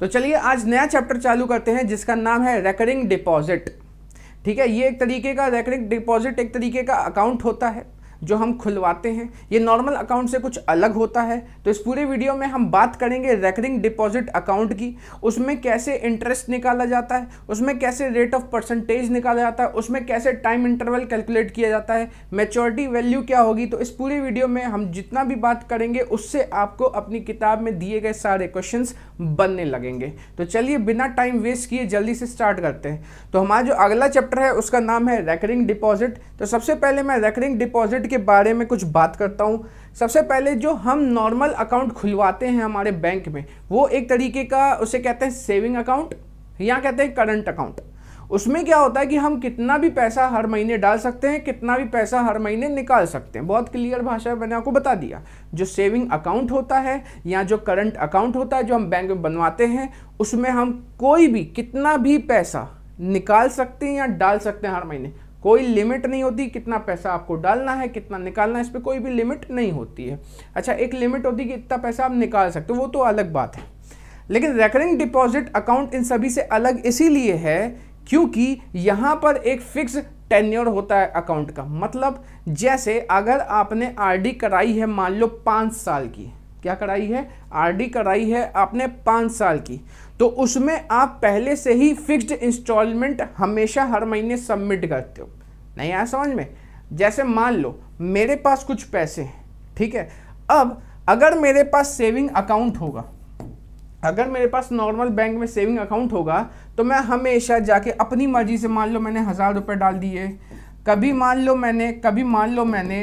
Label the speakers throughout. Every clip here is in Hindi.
Speaker 1: तो चलिए आज नया चैप्टर चालू करते हैं जिसका नाम है रेकरिंग डिपॉजिट ठीक है ये एक तरीके का रेकरिंग डिपॉजिट एक तरीके का अकाउंट होता है जो हम खुलवाते हैं ये नॉर्मल अकाउंट से कुछ अलग होता है तो इस पूरे वीडियो में हम बात करेंगे रेकरिंग डिपॉजिट अकाउंट की उसमें कैसे इंटरेस्ट निकाला जाता है उसमें कैसे रेट ऑफ परसेंटेज निकाला जाता है उसमें कैसे टाइम इंटरवल कैलकुलेट किया जाता है मेच्योरिटी वैल्यू क्या होगी तो इस पूरे वीडियो में हम जितना भी बात करेंगे उससे आपको अपनी किताब में दिए गए सारे क्वेश्चन बनने लगेंगे तो चलिए बिना टाइम वेस्ट किए जल्दी से स्टार्ट करते हैं तो हमारा जो अगला चैप्टर है उसका नाम है रेकरिंग डिपॉजिट तो सबसे पहले मैं रेकरिंग डिपॉजिट मेथड के बारे में कुछ बात करता हूँ सबसे पहले जो हम नॉर्मल अकाउंट खुलवाते हैं हमारे बैंक में वो एक तरीके का उसे कहते हैं सेविंग अकाउंट या कहते हैं करंट अकाउंट उसमें क्या होता है कि हम कितना भी पैसा हर महीने डाल सकते हैं कितना भी पैसा हर महीने निकाल सकते हैं बहुत क्लियर भाषा मैंने आपको बता दिया जो सेविंग अकाउंट होता है या जो करंट अकाउंट होता है जो हम बैंक में बनवाते हैं उसमें हम कोई भी कितना भी पैसा निकाल सकते हैं या डाल सकते हैं हर महीने कोई लिमिट नहीं होती कितना पैसा आपको डालना है कितना निकालना है इस पर कोई भी लिमिट नहीं होती है अच्छा एक लिमिट होती है कि इतना पैसा आप निकाल सकते हो वो तो अलग बात है लेकिन रेकरिंग डिपॉजिट अकाउंट इन सभी से अलग इसीलिए है क्योंकि यहाँ पर एक फिक्स टेन्योर होता है अकाउंट का मतलब जैसे अगर आपने आरडी कराई है मान लो पाँच साल की क्या कराई है आरडी कराई है आपने पाँच साल की तो उसमें आप पहले से ही फिक्स्ड इंस्टॉलमेंट हमेशा हर महीने सबमिट करते हो नहीं आया समझ में जैसे मान लो मेरे पास कुछ पैसे हैं ठीक है अब अगर मेरे पास सेविंग अकाउंट होगा अगर मेरे पास नॉर्मल बैंक में सेविंग अकाउंट होगा तो मैं हमेशा जाके अपनी मर्जी से मान लो मैंने हज़ार रुपये डाल दिए कभी मान लो मैंने कभी मान लो मैंने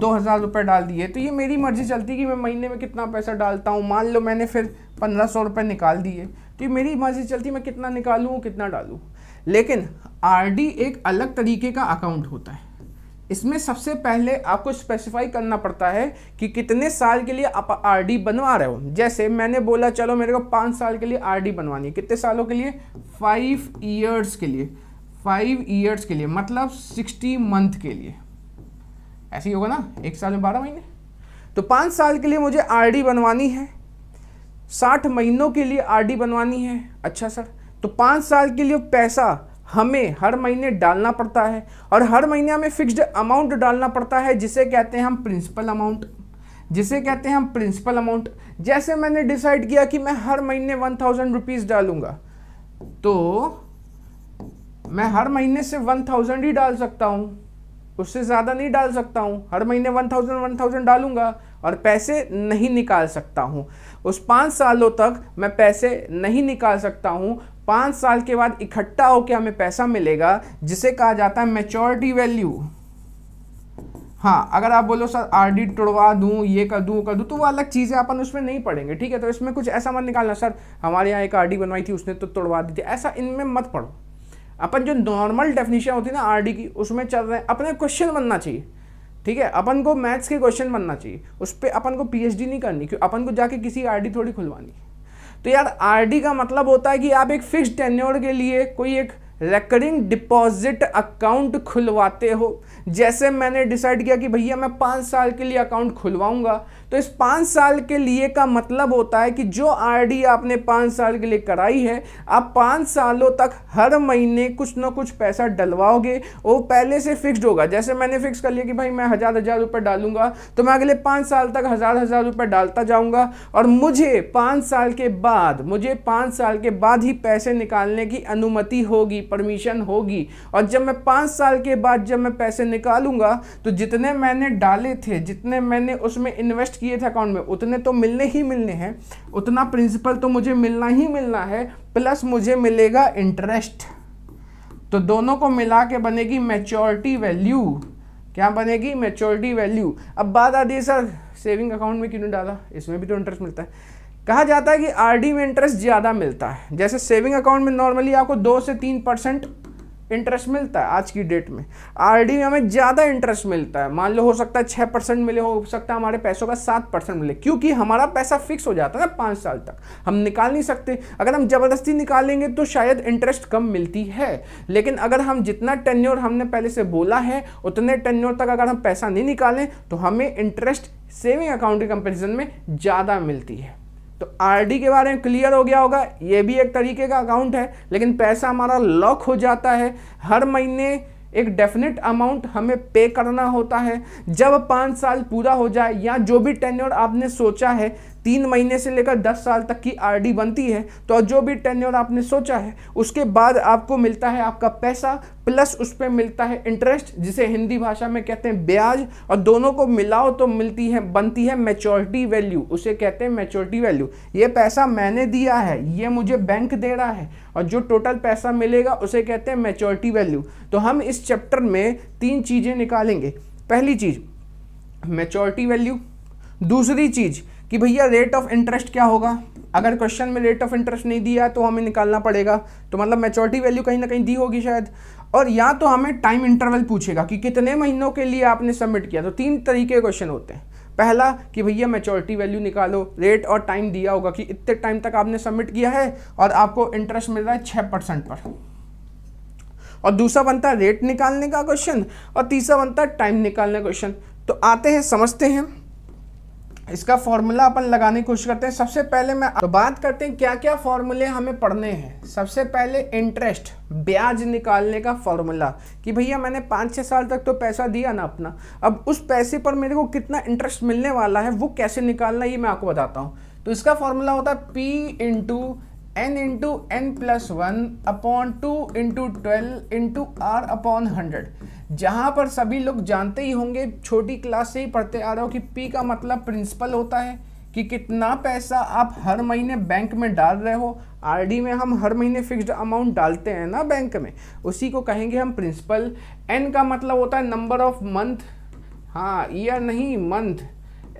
Speaker 1: दो हज़ार रुपये डाल दिए तो ये मेरी मर्जी चलती कि मैं महीने में कितना पैसा डालता हूँ मान लो मैंने फिर पंद्रह सौ रुपये निकाल दिए तो मेरी मर्जी चलती मैं कितना निकालूँ कितना डालूँ लेकिन आर एक अलग तरीके का अकाउंट होता है इसमें सबसे पहले आपको स्पेसिफाई करना पड़ता है कि कितने साल के लिए आप आरडी बनवा रहे हो जैसे मैंने बोला चलो मेरे को पाँच साल के लिए आरडी बनवानी है कितने सालों के लिए फाइव ईयर्स के लिए फाइव ईयर्स के लिए मतलब सिक्सटी मंथ के लिए ऐसे ही होगा ना एक साल में बारह महीने तो पाँच साल के लिए मुझे आर बनवानी है साठ महीनों के लिए आरडी बनवानी है अच्छा सर तो पाँच साल के लिए पैसा हमें हर महीने डालना पड़ता है और हर महीने हमें फिक्स्ड अमाउंट डालना पड़ता है जिसे कहते हैं हम प्रिंसिपल अमाउंट जिसे कहते हैं हम प्रिंसिपल अमाउंट जैसे मैंने डिसाइड किया कि मैं हर महीने वन थाउजेंड रुपीज़ डालूंगा तो मैं हर महीने से वन थाउजेंड ही डाल सकता हूं उससे ज़्यादा नहीं डाल सकता हूं हर महीने वन थाउजेंड वन थाउजेंड डालूंगा और पैसे नहीं निकाल सकता हूं उस पाँच सालों तक मैं पैसे नहीं निकाल सकता हूँ पाँच साल के बाद इकट्ठा होकर हमें पैसा मिलेगा जिसे कहा जाता है मेचोरिटी वैल्यू हाँ अगर आप बोलो सर आर डी तोड़वा दूँ ये कर दूँ कर दूँ तो वो अलग चीज़ें अपन उसमें नहीं पढ़ेंगे ठीक है तो इसमें कुछ ऐसा मत निकालना सर हमारे यहाँ एक आर डी बनवाई थी उसने तो तोड़वा दी थी ऐसा इनमें मत पढ़ो अपन जो नॉर्मल डेफिनेशन होती है ना आर डी की उसमें चल रहे हैं अपने क्वेश्चन बनना चाहिए ठीक है अपन को मैथ्स के क्वेश्चन बनना चाहिए उस पर अपन को पीएचडी नहीं करनी क्यों अपन को जाके किसी आरडी थोड़ी खुलवानी तो यार आरडी का मतलब होता है कि आप एक फिक्स टेन्योर के लिए कोई एक रेकरिंग डिपॉजिट अकाउंट खुलवाते हो जैसे मैंने डिसाइड किया कि भैया मैं पाँच साल के लिए अकाउंट खुलवाऊंगा तो इस पाँच साल के लिए का मतलब होता है कि जो आरडी आपने पाँच साल के लिए कराई है आप पाँच सालों तक हर महीने कुछ ना कुछ पैसा डलवाओगे वो पहले से फिक्स्ड होगा जैसे मैंने फिक्स कर लिया कि भाई मैं हज़ार हज़ार रुपये डालूंगा तो मैं अगले पाँच साल तक हज़ार हज़ार रुपये डालता जाऊँगा और मुझे पाँच साल के बाद मुझे पाँच साल के बाद ही पैसे निकालने की अनुमति होगी परमिशन होगी और जब मैं पाँच साल के बाद जब मैं पैसे निकालूंगा तो जितने मैंने डाले थे जितने मैंने उसमें इन्वेस्ट इन्वेस्ट किए थे अकाउंट में उतने तो मिलने ही मिलने हैं उतना प्रिंसिपल तो मुझे मिलना ही मिलना है प्लस मुझे मिलेगा इंटरेस्ट तो दोनों को मिला के बनेगी मेच्योरिटी वैल्यू क्या बनेगी मेच्योरिटी वैल्यू अब बात आती है सर सेविंग अकाउंट में क्यों नहीं डाला इसमें भी तो इंटरेस्ट मिलता है कहा जाता है कि आरडी में इंटरेस्ट ज़्यादा मिलता है जैसे सेविंग अकाउंट में नॉर्मली आपको दो से तीन परसेंट इंटरेस्ट मिलता है आज की डेट में आरडी में हमें ज़्यादा इंटरेस्ट मिलता है मान लो हो सकता है छः परसेंट मिले हो सकता है हमारे पैसों का सात परसेंट मिले क्योंकि हमारा पैसा फिक्स हो जाता है ना पाँच साल तक हम निकाल नहीं सकते अगर हम ज़बरदस्ती निकालेंगे तो शायद इंटरेस्ट कम मिलती है लेकिन अगर हम जितना टेन्योर हमने पहले से बोला है उतने टेन्योर तक अगर हम पैसा नहीं निकालें तो हमें इंटरेस्ट सेविंग अकाउंट के कंपेरिजन में ज़्यादा मिलती है तो आरडी के बारे में क्लियर हो गया होगा ये भी एक तरीके का अकाउंट है लेकिन पैसा हमारा लॉक हो जाता है हर महीने एक डेफिनेट अमाउंट हमें पे करना होता है जब पाँच साल पूरा हो जाए या जो भी टेन्योर आपने सोचा है तीन महीने से लेकर दस साल तक की आर बनती है तो जो भी टेन्योर आपने सोचा है उसके बाद आपको मिलता है आपका पैसा प्लस उस पर मिलता है इंटरेस्ट जिसे हिंदी भाषा में कहते हैं ब्याज और दोनों को मिलाओ तो मिलती है बनती है मेचोरिटी वैल्यू उसे कहते हैं मेच्योरिटी वैल्यू ये पैसा मैंने दिया है ये मुझे बैंक दे रहा है और जो टोटल पैसा मिलेगा उसे कहते हैं मेच्योरिटी वैल्यू तो हम इस चैप्टर में तीन चीज़ें निकालेंगे पहली चीज़ मेचोरिटी वैल्यू दूसरी चीज़ कि भैया रेट ऑफ इंटरेस्ट क्या होगा अगर क्वेश्चन में रेट ऑफ इंटरेस्ट नहीं दिया तो हमें निकालना पड़ेगा तो मतलब मेचोरिटी वैल्यू कहीं ना कहीं दी होगी शायद और या तो हमें टाइम इंटरवल पूछेगा कि कितने महीनों के लिए आपने सबमिट किया तो तीन तरीके के क्वेश्चन होते हैं पहला कि भैया मेचोरिटी वैल्यू निकालो रेट और टाइम दिया होगा कि इतने टाइम तक आपने सबमिट किया है और आपको इंटरेस्ट मिल रहा है छः परसेंट पर और दूसरा बनता है रेट निकालने का क्वेश्चन और तीसरा बनता है टाइम निकालने का क्वेश्चन तो आते हैं समझते हैं इसका फॉर्मूला अपन लगाने की कोशिश करते हैं सबसे पहले मैं तो बात करते हैं क्या क्या फॉर्मूले हमें पढ़ने हैं सबसे पहले इंटरेस्ट ब्याज निकालने का फॉर्मूला कि भैया मैंने पाँच छः साल तक तो पैसा दिया ना अपना अब उस पैसे पर मेरे को कितना इंटरेस्ट मिलने वाला है वो कैसे निकालना ये मैं आपको बताता हूँ तो इसका फॉर्मूला होता है P into N into N plus one upon two into twelve into are upon hundred जहाँ पर सभी लोग जानते ही होंगे छोटी क्लास से ही पढ़ते आ रहे हो कि पी का मतलब प्रिंसिपल होता है कि कितना पैसा आप हर महीने बैंक में डाल रहे हो आरडी में हम हर महीने फिक्स्ड अमाउंट डालते हैं ना बैंक में उसी को कहेंगे हम प्रिंसिपल एन का मतलब होता है नंबर ऑफ मंथ हाँ ईयर नहीं मंथ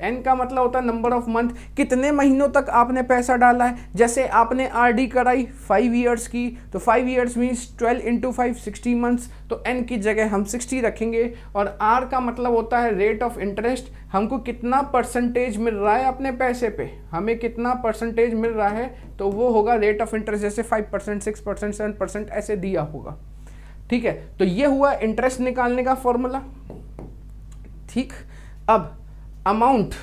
Speaker 1: एन का मतलब होता है नंबर ऑफ मंथ कितने महीनों तक आपने पैसा डाला है जैसे आपने आरडी कराई फाइव ईयर्स की तो five years means twelve into five sixty months तो एन की जगह हम सिक्सटी रखेंगे और आर का मतलब होता है रेट ऑफ इंटरेस्ट हमको कितना परसेंटेज मिल रहा है अपने पैसे पे हमें कितना परसेंटेज मिल रहा है तो वो होगा रेट ऑफ इंटरेस्ट जैसे five percent six percent seven percent ऐसे दिया होगा ठीक है तो ये हुआ इंटरेस्ट निकालने का फॉर्मूला ठीक अब अमाउंट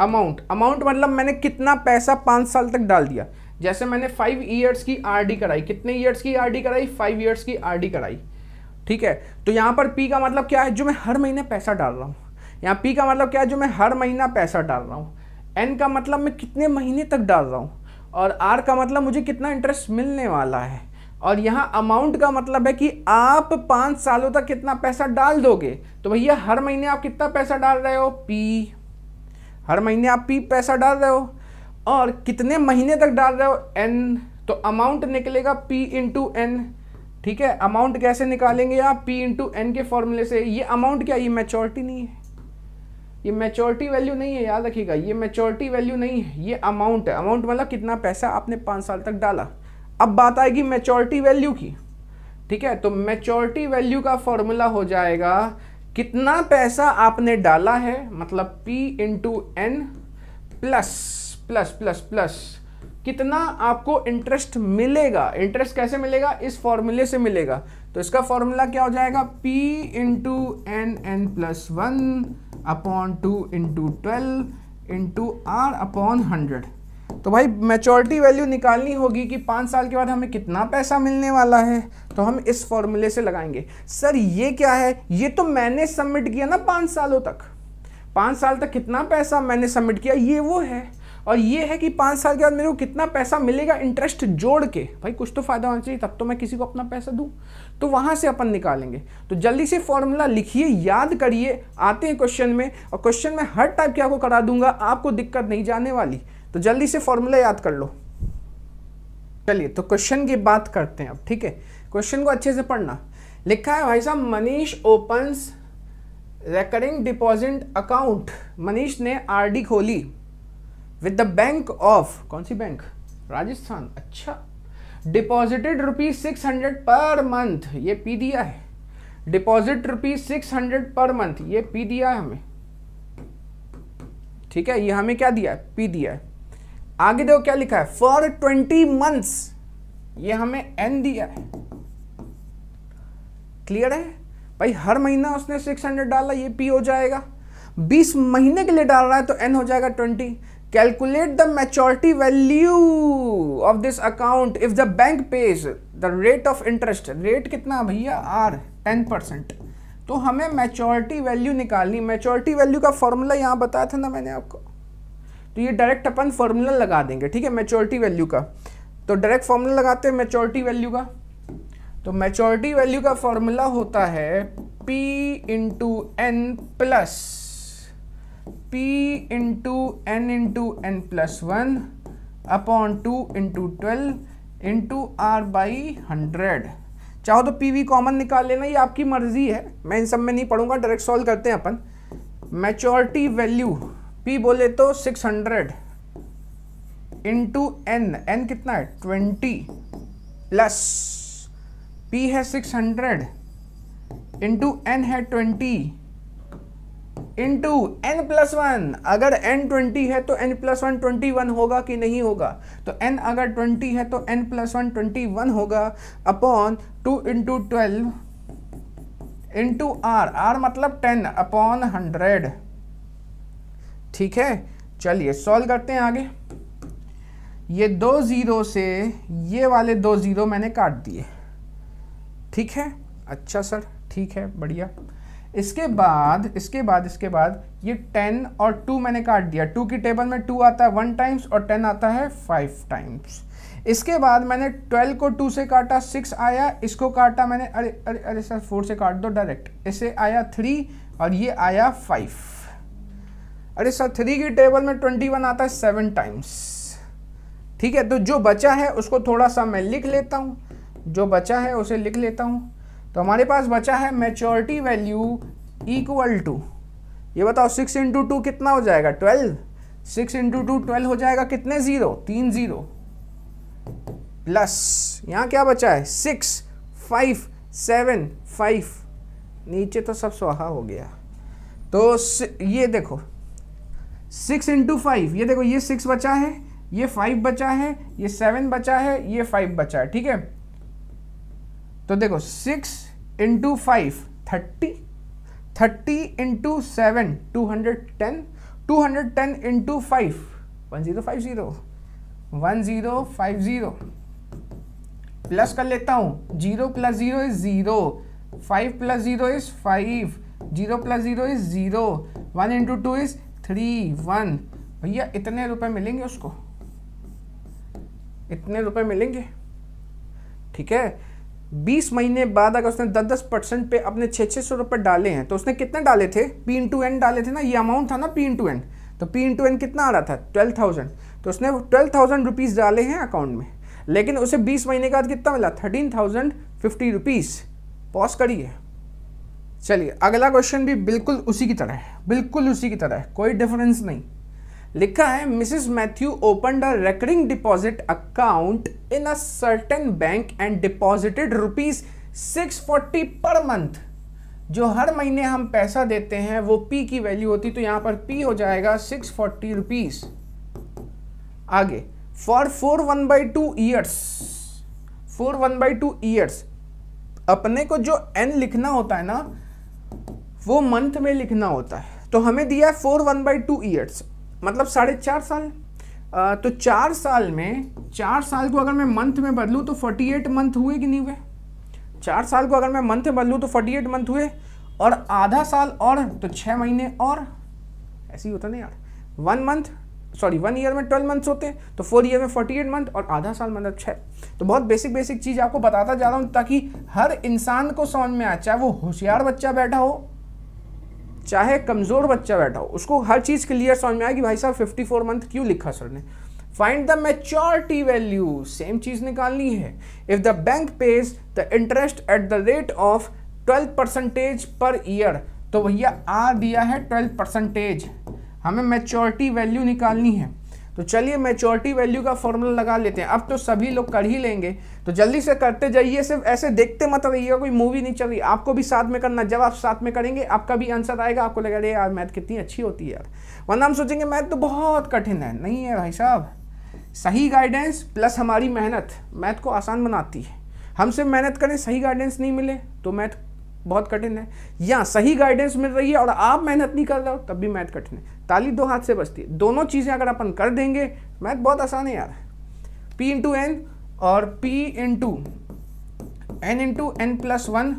Speaker 1: अमाउंट अमाउंट मतलब मैंने कितना पैसा पाँच साल तक डाल दिया जैसे मैंने फाइव ईयर्स की आरडी कराई कितने ईयर्स की आरडी कराई फाइव ईयर्स की आरडी कराई ठीक है तो यहाँ पर पी का मतलब क्या है जो मैं हर महीने पैसा डाल रहा हूँ यहाँ पी का मतलब क्या है जो मैं हर महीना पैसा डाल रहा हूँ एन का मतलब मैं कितने महीने तक डाल रहा हूँ और आर का मतलब मुझे कितना इंटरेस्ट मिलने वाला है और यहाँ अमाउंट का मतलब है कि आप पाँच सालों तक कितना पैसा डाल दोगे तो भैया हर महीने आप कितना पैसा डाल रहे हो पी हर महीने आप पी पैसा डाल रहे हो और कितने महीने तक डाल रहे हो एन तो अमाउंट निकलेगा पी इंटू एन ठीक है अमाउंट कैसे निकालेंगे आप पी इंटू एन के फॉर्मूले से ये अमाउंट क्या ये मेचोरिटी नहीं है ये मेचोरिटी वैल्यू नहीं है याद रखिएगा ये मेचोरिटी वैल्यू नहीं है ये अमाउंट है अमाउंट मतलब कितना पैसा आपने पाँच साल तक डाला अब बात आएगी मेचोरिटी वैल्यू की ठीक है तो मेचोरिटी वैल्यू का फॉर्मूला हो जाएगा कितना पैसा आपने डाला है मतलब P into N plus plus plus plus कितना आपको इंटरेस्ट मिलेगा इंटरेस्ट कैसे मिलेगा इस फॉर्मूले से मिलेगा तो इसका फॉर्मूला क्या हो जाएगा P into N N plus one upon two into twelve into are upon hundred तो भाई मेचोरिटी वैल्यू निकालनी होगी कि पाँच साल के बाद हमें कितना पैसा मिलने वाला है तो हम इस फॉर्मूले से लगाएंगे सर ये क्या है ये तो मैंने सबमिट किया ना पाँच सालों तक पाँच साल तक कितना पैसा मैंने सबमिट किया ये वो है और ये है कि पाँच साल के बाद मेरे को कितना पैसा मिलेगा इंटरेस्ट जोड़ के भाई कुछ तो फ़ायदा होना चाहिए तब तो मैं किसी को अपना पैसा दूँ तो वहाँ से अपन निकालेंगे तो जल्दी से फॉर्मूला लिखिए याद करिए आते हैं क्वेश्चन में और क्वेश्चन में हर टाइप के आपको करा दूंगा आपको दिक्कत नहीं जाने वाली तो जल्दी से फॉर्मूला याद कर लो चलिए तो क्वेश्चन की बात करते हैं अब ठीक है क्वेश्चन को अच्छे से पढ़ना लिखा है भाई साहब Manish opens recurring deposit account Manish ने आरडी खोली विद द बैंक ऑफ कौन सी बैंक राजस्थान अच्छा deposited rupees six hundred per month ये पी दिया है deposit rupees six hundred per month ये पी दिया है हमें ठीक है ये हमें क्या दिया है पी दिया है आगे देखो क्या लिखा है फॉर ट्वेंटी मंथ्स ये हमें एन दिया है क्लियर है भाई हर महीना उसने सिक्स हंड्रेड डाला ये पी हो जाएगा बीस महीने के लिए डाल रहा है तो एन हो जाएगा twenty calculate the maturity value of this account if the bank pays the rate of interest rate कितना भैया आर टेन परसेंट तो हमें मैच्योरिटी वैल्यू निकालनी मैच्योरिटी वैल्यू का फॉर्मूला यहाँ बताया था ना मैंने आपको तो ये डायरेक्ट अपन फॉर्मूला लगा देंगे ठीक है मेचोरिटी वैल्यू का तो डायरेक्ट फॉर्मूला लगाते हैं मेचोरिटी वैल्यू का तो मेचोरिटी वैल्यू का फॉर्मूला होता है P into N plus P into N into N plus one upon two into twelve into are by hundred चाहो तो पी वी कॉमन निकाल लेना ये आपकी मर्जी है मैं इन सब में नहीं पढ़ूंगा डायरेक्ट सॉल्व करते हैं अपन मेचोरिटी वैल्यू पी बोले तो six hundred into N N कितना है ट्वेंटी प्लस पी है सिक्स हंड्रेड इंटू एन है twenty into N plus one अगर एन ट्वेंटी है तो N plus one twenty one होगा कि नहीं होगा तो एन अगर ट्वेंटी है तो N plus one twenty one होगा upon two into twelve into R R मतलब टेन अपॉन हंड्रेड ठीक है चलिए सॉल्व करते हैं आगे ये दो ज़ीरो से ये वाले दो ज़ीरो मैंने काट दिए ठीक है अच्छा सर ठीक है बढ़िया इसके बाद इसके बाद इसके बाद ये टेन और टू मैंने काट दिया टू की टेबल में टू आता है वन टाइम्स और टेन आता है फाइव टाइम्स इसके बाद मैंने ट्वेल्व को टू से काटा सिक्स आया इसको काटा मैंने अरे अरे अरे सर फोर से काट दो डायरेक्ट इसे आया थ्री और ये आया फाइव अरे सर थ्री की टेबल में ट्वेंटी वन आता है सेवन टाइम्स ठीक है तो जो बचा है उसको थोड़ा सा मैं लिख लेता हूँ जो बचा है उसे लिख लेता हूँ तो हमारे पास बचा है मेच्योरिटी वैल्यू इक्वल टू ये बताओ सिक्स इंटू टू कितना हो जाएगा twelve six into two twelve हो जाएगा कितने ज़ीरो तीन ज़ीरो प्लस यहाँ क्या बचा है सिक्स फाइव सेवन फाइव नीचे तो सब स्वाहा हो गया तो ये देखो सिक्स इंटू फाइव ये देखो ये सिक्स बचा है ये फाइव बचा है ये सेवन बचा है ये फाइव बचा है ठीक है तो देखो six into five thirty thirty into seven two hundred ten two hundred ten into five one zero five zero one zero five zero plus कर लेता हूँ zero plus zero is zero five plus zero is five zero plus zero is zero one into two is three one भैया इतने रुपए मिलेंगे उसको इतने रुपए मिलेंगे ठीक है बीस महीने बाद अगर उसने दस दस परसेंट पे अपने छः छः सौ रुपये डाले हैं तो उसने कितने डाले थे पी इन टू एन डाले थे ना ये अमाउंट था ना पी इन टू एन तो पी इन टू एन कितना आ रहा था ट्वेल्व थाउजेंड तो उसने ट्वेल्व थाउजेंड रुपीज़ डाले हैं अकाउंट में लेकिन उसे बीस महीने के बाद कितना मिला thirteen thousand fifty rupees pause करिए चलिए अगला क्वेश्चन भी बिल्कुल उसी की तरह है बिल्कुल उसी की तरह है कोई डिफरेंस नहीं लिखा है Mrs Matthew open a recurring deposit account in a certain bank and deposited rupees six forty per month जो हर महीने हम पैसा देते हैं वो पी की वैल्यू होती तो यहां पर पी हो जाएगा सिक्स फोर्टी रुपीज आगे for four one by two years four one by two years अपने को जो एन लिखना होता है ना वो मंथ में लिखना होता है तो हमें दिया है four one by two years मतलब साढ़े चार साल आ, तो चार साल में चार साल को अगर मैं मंथ में बदलूँ तो फोर्टी एट मंथ हुए कि नहीं हुए चार साल को अगर मैं मंथ में बदलूँ तो फोर्टी एट मंथ हुए और आधा साल और तो छः महीने और ऐसे ही होता नहीं यार one month sorry one year में ट्वेल्व मंथ्स होते हैं तो फोर ईयर में फोर्टी एट मंथ और आधा साल मतलब छः तो बहुत बेसिक बेसिक चीज़ आपको बताता जा रहा हूँ ताकि हर इंसान को समझ में आए चाहे वो होशियार बच्चा बैठा हो चाहे कमज़ोर बच्चा बैठा हो उसको हर चीज़ क्लियर समझ में आए कि भाई साहब फिफ्टी फोर मंथ क्यों लिखा सर ने find the maturity value same चीज़ निकालनी है if the bank pays the interest at the rate of twelve percentage per year तो भैया आ दिया है ट्वेल्व परसेंटेज हमें मेच्योरिटी वैल्यू निकालनी है तो चलिए मेच्योरिटी वैल्यू का फॉर्मूला लगा लेते हैं अब तो सभी लोग कर ही लेंगे तो जल्दी से करते जाइए सिर्फ ऐसे देखते मत रहिएगा कोई मूवी नहीं चल रही आपको भी साथ में करना जब आप साथ में करेंगे आपका भी आंसर आएगा आपको लगेगा अरे यार मैथ कितनी अच्छी होती है यार वरना हम सोचेंगे मैथ तो बहुत कठिन है नहीं है भाई साहब सही गाइडेंस प्लस हमारी मेहनत मैथ को आसान बनाती है हमसे मेहनत करें सही गाइडेंस नहीं मिले तो मैथ बहुत कठिन है या सही गाइडेंस मिल रही है और आप मेहनत नहीं कर रहे हो तब भी मैथ कठिन है ताली दो हाथ से बचती है दोनों चीज़ें अगर अपन कर देंगे मैथ बहुत आसान है यार पी इंटू एन और P into N into N plus one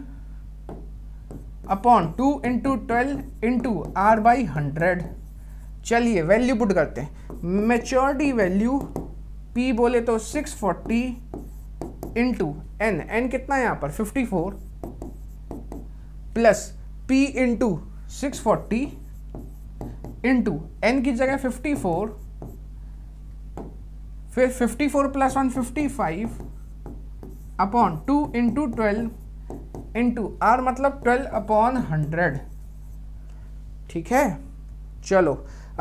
Speaker 1: upon two into twelve into are by hundred चलिए वैल्यू पुट करते हैं मेच्योरिटी वैल्यू पी बोले तो six forty into N N कितना है यहाँ पर fifty four plus P into six forty into N की जगह फिफ्टी फोर फिर fifty four plus one fifty five upon two into twelve into R मतलब ट्वेल्व अपॉन हंड्रेड ठीक है चलो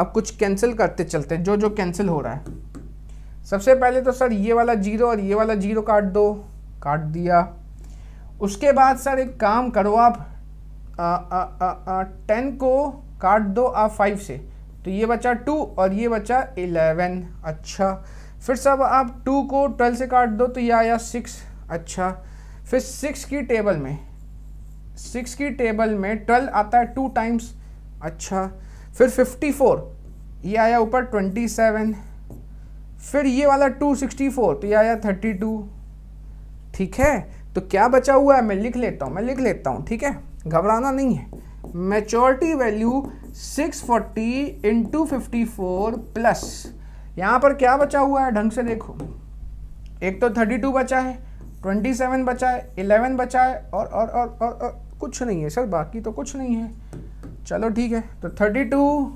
Speaker 1: अब कुछ कैंसिल करते चलते हैं जो जो कैंसिल हो रहा है सबसे पहले तो सर ये वाला जीरो और ये वाला जीरो काट दो काट दिया उसके बाद सर एक काम करो आप टेन को काट दो आप फाइव से तो ये बचा टू और ये बचा इलेवन अच्छा फिर सब आप टू को ट्वेल्व से काट दो तो ये आया सिक्स अच्छा फिर सिक्स की टेबल में सिक्स की टेबल में ट्वेल्व आता है टू टाइम्स अच्छा फिर फिफ्टी फोर ये आया ऊपर ट्वेंटी सेवन फिर ये वाला टू सिक्सटी फोर तो ये आया थर्टी टू ठीक है तो क्या बचा हुआ है मैं लिख लेता हूँ मैं लिख लेता हूँ ठीक है घबराना नहीं है maturity value 640 forty into fifty plus यहाँ पर क्या बचा हुआ है ढंग से देखो एक तो 32 बचा है 27 बचा है 11 बचा है और और और और, और कुछ नहीं है सर बाकी तो कुछ नहीं है चलो ठीक है तो 32,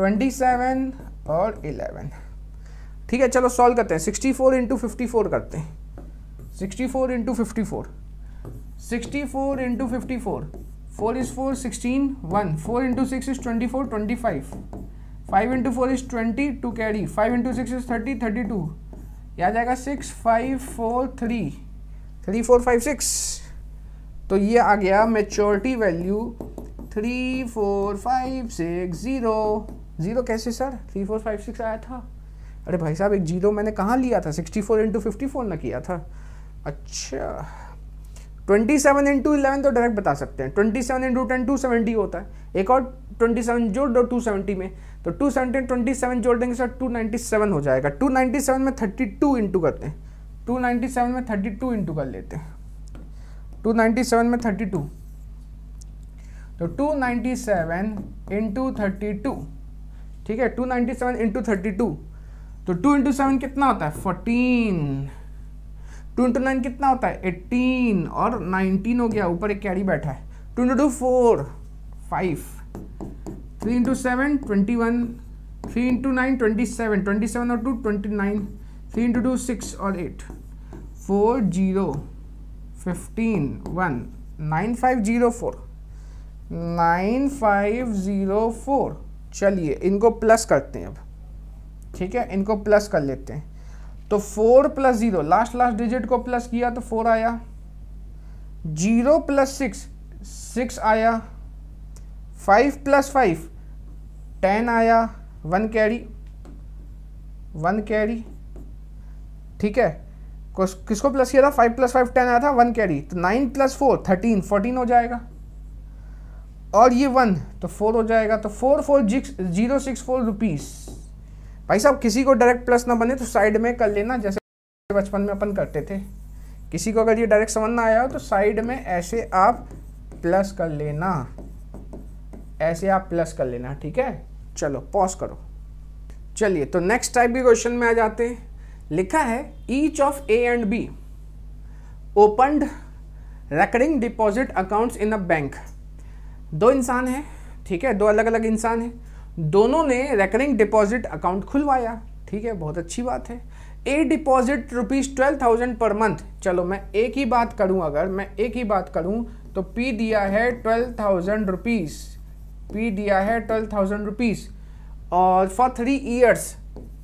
Speaker 1: 27 और 11 ठीक है चलो सॉल्व करते हैं 64 फोर इंटू फिफ्टी करते हैं 64 four into fifty sixty four into fifty four four is four sixteen one four into six is twenty four twenty five five into four is twenty two carry five into six is thirty thirty two यह आ जाएगा six five four three three four five six तो ये आ गया maturity value three four five six zero zero कैसे sir three four five six आया था अरे भाई साहब एक जीरो मैंने कहाँ लिया था sixty four into fifty four ना किया था अच्छा ट्वेंटी सेवन इंटू इलेवन तो डायरेक्ट बता सकते हैं twenty seven into ten two seventy होता है एक और ट्वेंटी सेवन जोड़ दो टू सेवेंटी में तो टू सेवेंटी ट्वेंटी सेवन जोड़ देंगे सर टू नाइन्टी सेवन हो जाएगा टू नाइन्टी सेवन में थर्टी टू इंटू करते हैं टू नाइन्टी सेवन में थर्टी टू इंटू कर लेते हैं टू नाइन्टी सेवन में थर्टी टू तो two ninety seven into thirty two ठीक है two ninety seven into thirty two तो टू इंटू सेवन कितना होता है फोर्टीन टू इंटू नाइन कितना होता है एट्टीन और नाइनटीन हो गया ऊपर एक कैरी बैठा है two into two four five three into seven twenty one three into nine twenty seven twenty seven और two twenty nine three into two six और eight four zero fifteen one nine five zero four nine five zero four चलिए इनको प्लस करते हैं अब ठीक है इनको प्लस कर लेते हैं तो four plus zero last last digit को प्लस किया तो फोर आया जीरो प्लस सिक्स सिक्स आया फाइव प्लस फाइव टेन आया वन कैरी वन कैरी ठीक है किसको प्लस किया था फाइव प्लस फाइव टेन आया था वन कैरी तो nine plus four thirteen fourteen हो जाएगा और ये वन तो फोर हो जाएगा तो four four six zero six four rupees भाई साहब किसी को डायरेक्ट प्लस ना बने तो साइड में कर लेना जैसे बचपन में अपन करते थे किसी को अगर ये डायरेक्ट समझ ना आया हो तो साइड में ऐसे आप प्लस कर लेना ऐसे आप प्लस कर लेना ठीक है चलो पॉज करो चलिए तो नेक्स्ट टाइप के क्वेश्चन में आ जाते हैं लिखा है each of A and B opened recurring deposit accounts in a bank दो इंसान हैं ठीक है दो अलग अलग इंसान हैं दोनों ने रेकरिंग डिपॉजिट अकाउंट खुलवाया ठीक है बहुत अच्छी बात है A deposit rupees twelve thousand per month चलो मैं एक ही बात करूं अगर मैं एक ही बात करूं तो पी दिया है ट्वेल्व थाउजेंड रुपीज़ पी दिया है ट्वेल्व थाउजेंड रुपीज़ और फॉर थ्री ईयर्स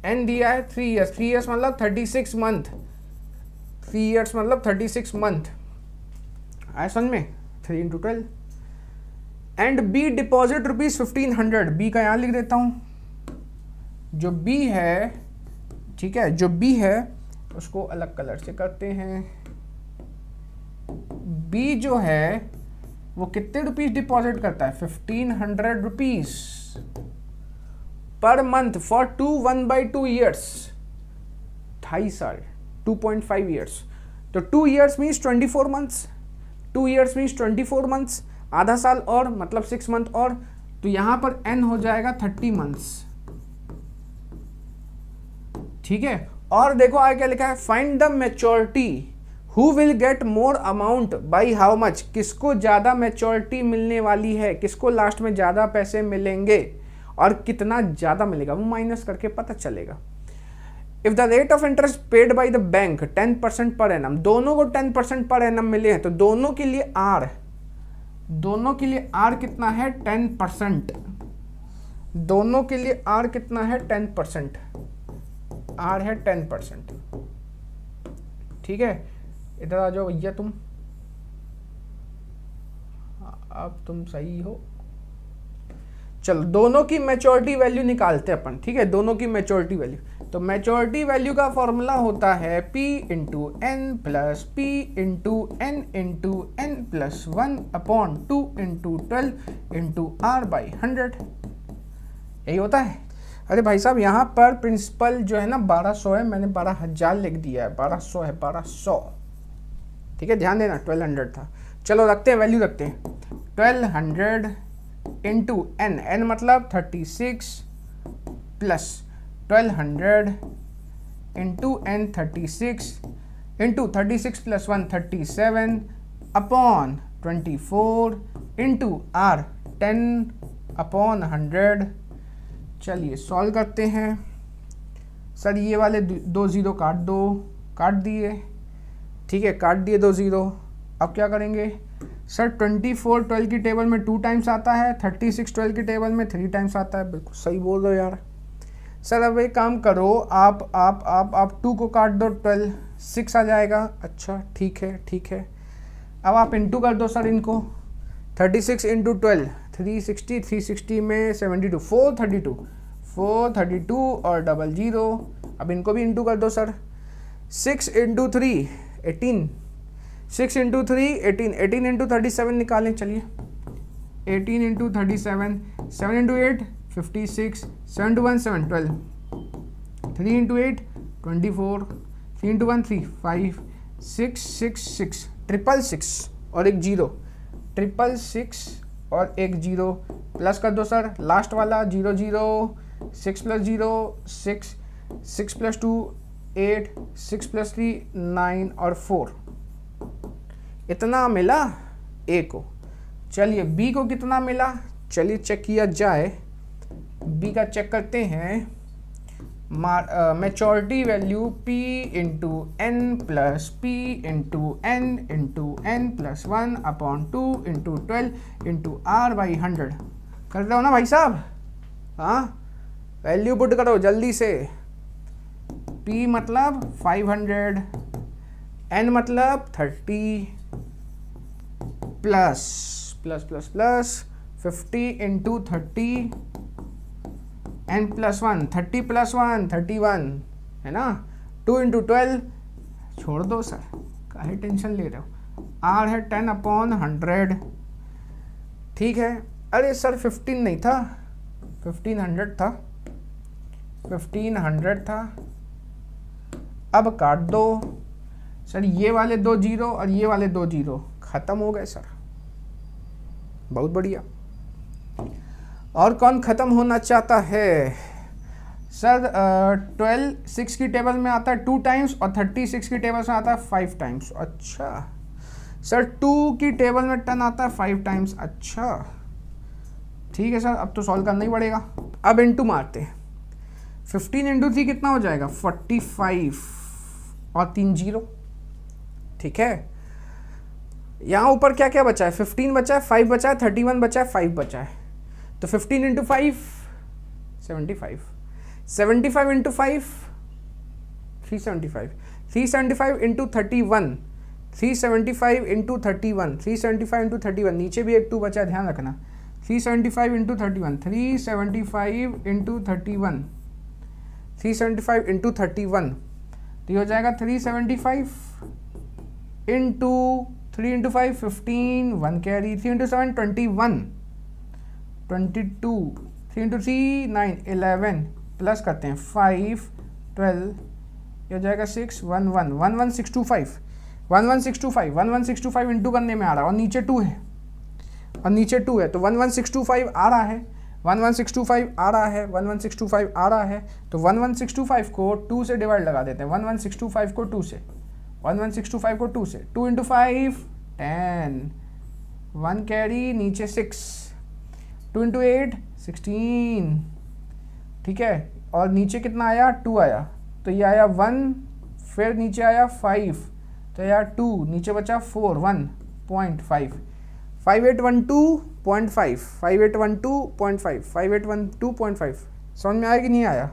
Speaker 1: एन दिया है थ्री ईयर्स थ्री ईयर्स मतलब thirty six month three years मतलब थर्टी सिक्स मंथ आया समझ में three into twelve and B deposit rupees fifteen hundred B का यहां लिख देता हूं जो बी है ठीक है जो बी है उसको अलग कलर से करते हैं बी जो है वो कितने रुपीज डिपॉजिट करता है fifteen hundred rupees per month for two one by two years ढाई साल टू पॉइंट फाइव ईयर्स तो two years means twenty four months two years means twenty four months आधा साल और मतलब सिक्स मंथ और तो यहां पर एन हो जाएगा थर्टी मंथ्स ठीक है और देखो आगे क्या लिखा है find the maturity who will get more amount by how much किसको ज़्यादा मेच्योरिटी मिलने वाली है किसको लास्ट में ज़्यादा पैसे मिलेंगे और कितना ज़्यादा मिलेगा वो माइनस करके पता चलेगा if the rate of interest paid by the bank ten percent per annum दोनों को टेन परसेंट पर एनम मिले हैं तो दोनों के लिए आर है दोनों के लिए आर कितना है टेन परसेंट दोनों के लिए आर कितना है टेन परसेंट आर है टेन परसेंट ठीक है इधर आ जाओ भैया तुम अब तुम सही हो चलो दोनों की मेच्योरिटी वैल्यू निकालते हैं अपन ठीक है दोनों की मेच्योरिटी वैल्यू तो मेचोरिटी वैल्यू का फॉर्मूला होता है P into N plus P into N into N plus one upon two into twelve into are by hundred यही होता है अरे भाई साहब यहाँ पर प्रिंसिपल जो है ना बारह सौ है मैंने बारह हज़ार लिख दिया है बारह सौ है बारह सौ ठीक है ध्यान देना ट्वेल्व हंड्रेड था चलो रखते हैं वैल्यू रखते हैं twelve hundred into N N मतलब thirty six plus twelve hundred into N thirty six into thirty six plus one thirty seven upon twenty four into R ten upon hundred चलिए सॉल्व करते हैं सर ये वाले दो ज़ीरो काट दो काट दिए ठीक है काट दिए दो ज़ीरो अब क्या करेंगे सर ट्वेंटी फोर ट्वेल्व की टेबल में टू टाइम्स आता है थर्टी सिक्स ट्वेल्व की टेबल में थ्री टाइम्स आता है बिल्कुल सही बोल रहे हो यार सर अब एक काम करो आप आप आप आप टू को काट दो ट्वेल्व सिक्स आ जाएगा अच्छा ठीक है ठीक है अब आप इंटू कर दो सर इनको thirty six into twelve three sixty three sixty में seventy two four thirty two four thirty two और डबल ज़ीरो अब इनको भी इंटू कर दो sir six into three eighteen six into three eighteen eighteen into thirty seven निकालें चलिए eighteen into thirty seven seven into eight fifty six seven two one seven twelve three into eight twenty four three into one three five six six six triple six और एक जीरो ट्रिपल सिक्स और एक जीरो प्लस कर दो सर लास्ट वाला zero zero six plus zero six six plus two eight six plus three nine और फोर इतना मिला ए को चलिए बी को कितना मिला चलिए चेक किया जाए बी का चेक करते हैं maturity value P into N plus P into N into N plus one upon two into twelve into are by hundred कर रहे हो ना भाई साहब हाँ वैल्यू पुट करो जल्दी से पी मतलब फाइव हंड्रेड एन मतलब thirty plus plus plus plus fifty into thirty N plus one thirty plus one thirty one है ना टू इंटू ट्वेल्व छोड़ दो सर का टेंशन ले रहे हो आर है टेन अपॉन हंड्रेड ठीक है अरे सर फिफ्टीन नहीं था फिफ्टीन हंड्रेड था फिफ्टीन हंड्रेड था अब काट दो सर ये वाले दो जीरो और ये वाले दो जीरो ख़त्म हो गए सर बहुत बढ़िया और कौन ख़त्म होना चाहता है सर ट्वेल्व सिक्स की टेबल में आता है टू टाइम्स और थर्टी सिक्स की टेबल में आता है फाइव टाइम्स अच्छा सर टू की टेबल में टन आता है फाइव टाइम्स अच्छा ठीक है सर अब तो सॉल्व करना ही पड़ेगा अब इंटू मारते हैं फिफ्टीन इंटू थ्री कितना हो जाएगा फोर्टी फाइव और तीन जीरो ठीक है यहाँ ऊपर क्या क्या बचा है फिफ्टीन बचा है फाइव बचा है थर्टी वन बचा है फाइव बचा है तो 15 into five seventy five seventy five into five three seventy five three seventy five into thirty one three seventy five into thirty one three seventy five into thirty one नीचे भी एक टू बचा ध्यान रखना three seventy five into thirty one three seventy five into thirty one three seventy five into thirty one तो ये हो जाएगा three seventy five into three into five fifteen one carry three into seven twenty one twenty two three into three nine eleven plus करते हैं फाइव ट्वेल्व ये हो जाएगा six one one one one six two five one one six two five one one six two five into करने में आ रहा है और नीचे टू है और नीचे टू है तो one one six two five आ रहा है one one six two five आ रहा है one one six two five आ रहा है तो one one six two five को टू से डिवाइड लगा देते हैं one one six two five को टू से one one six two five को टू से two into five ten one carry नीचे six two into eight sixteen ठीक है और नीचे कितना आया टू आया तो ये आया वन फिर नीचे आया फाइव तो आया टू नीचे बचा four one point five five eight one two point five five eight one two point five five eight one two point five समझ में आया कि नहीं आया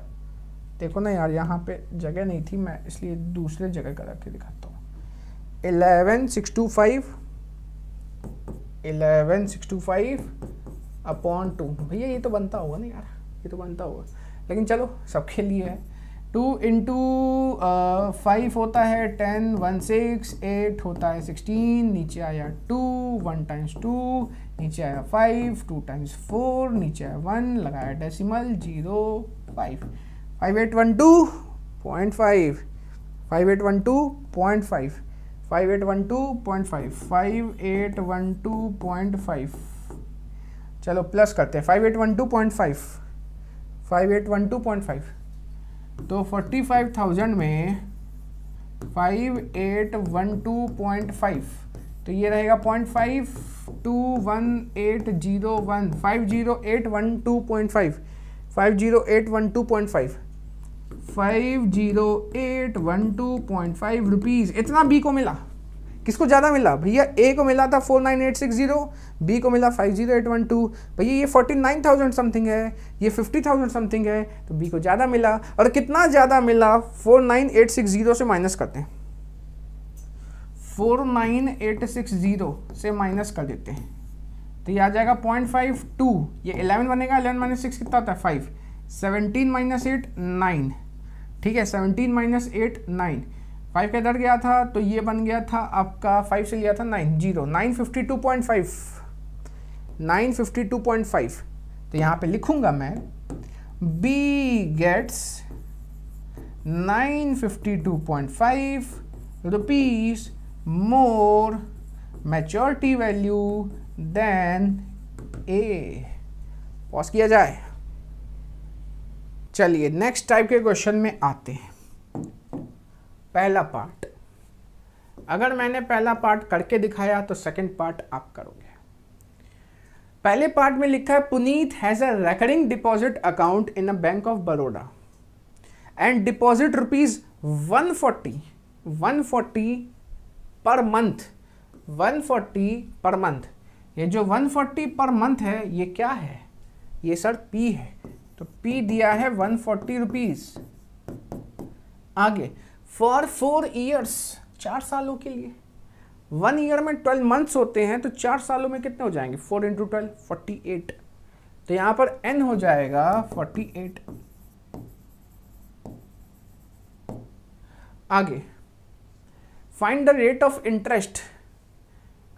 Speaker 1: देखो ना यार यहाँ पे जगह नहीं थी मैं इसलिए दूसरे जगह करा के दिखाता हूँ eleven six two five eleven six two five upon two भैया ये तो बनता होगा ना यार ये तो बनता होगा लेकिन चलो सबके लिए है टू इंटू फाइव होता है टेन वन सिक्स एट होता है सिक्सटीन नीचे आया टू वन टाइम्स टू नीचे आया फाइव टू टाइम्स फोर नीचे आया वन लगाया decimal zero five five eight one two point five five eight one two point five five eight one two point five five eight one two point five चलो प्लस करते हैं five eight one two point five five eight one two point five तो फोर्टी फाइव थाउजेंड में five eight one two point five तो ये रहेगा point five two one eight zero one five zero eight one two point five five zero eight one two point five five zero eight one two point five rupees इतना बी को मिला किसको ज़्यादा मिला भैया ए को मिला था four nine eight six zero B को मिला five zero eight one two भैया ये फोर्टी नाइन थाउजेंड समथिंग है ये फिफ्टी थाउजेंड समथिंग है तो बी को ज़्यादा मिला और कितना ज़्यादा मिला four nine eight six zero से माइनस करते हैं four nine eight six zero से माइनस कर देते हैं तो ये आ जाएगा पॉइंट फाइव टू ये इलेवन बनेगा इलेवन माइनस सिक्स कितना होता है five seventeen minus eight nine ठीक है seventeen minus eight nine five का इधर गया था तो ये बन गया था आपका फाइव से लिया था nine zero nine fifty two point five nine fifty two point five तो यहाँ पे लिखूंगा मैं B gets nine fifty two point five rupees more maturity value than A pause किया जाए चलिए नेक्स्ट टाइप के क्वेश्चन में आते हैं पहला पार्ट अगर मैंने पहला पार्ट करके दिखाया तो सेकंड पार्ट आप करोगे पहले पार्ट में लिखा है Puneet has a recurring deposit account in a bank of Baroda and deposit rupees 140 140 per month 140 पर मंथ ये जो 140 पर मंथ है ये क्या है ये सर पी है तो पी दिया है 140 रुपीज आगे फॉर फोर ईयर्स चार सालों के लिए वन ईयर में ट्वेल्व मंथ्स होते हैं तो चार सालों में कितने हो जाएंगे four into twelve forty eight तो यहां पर एन हो जाएगा फोर्टी एट आगे find the rate of interest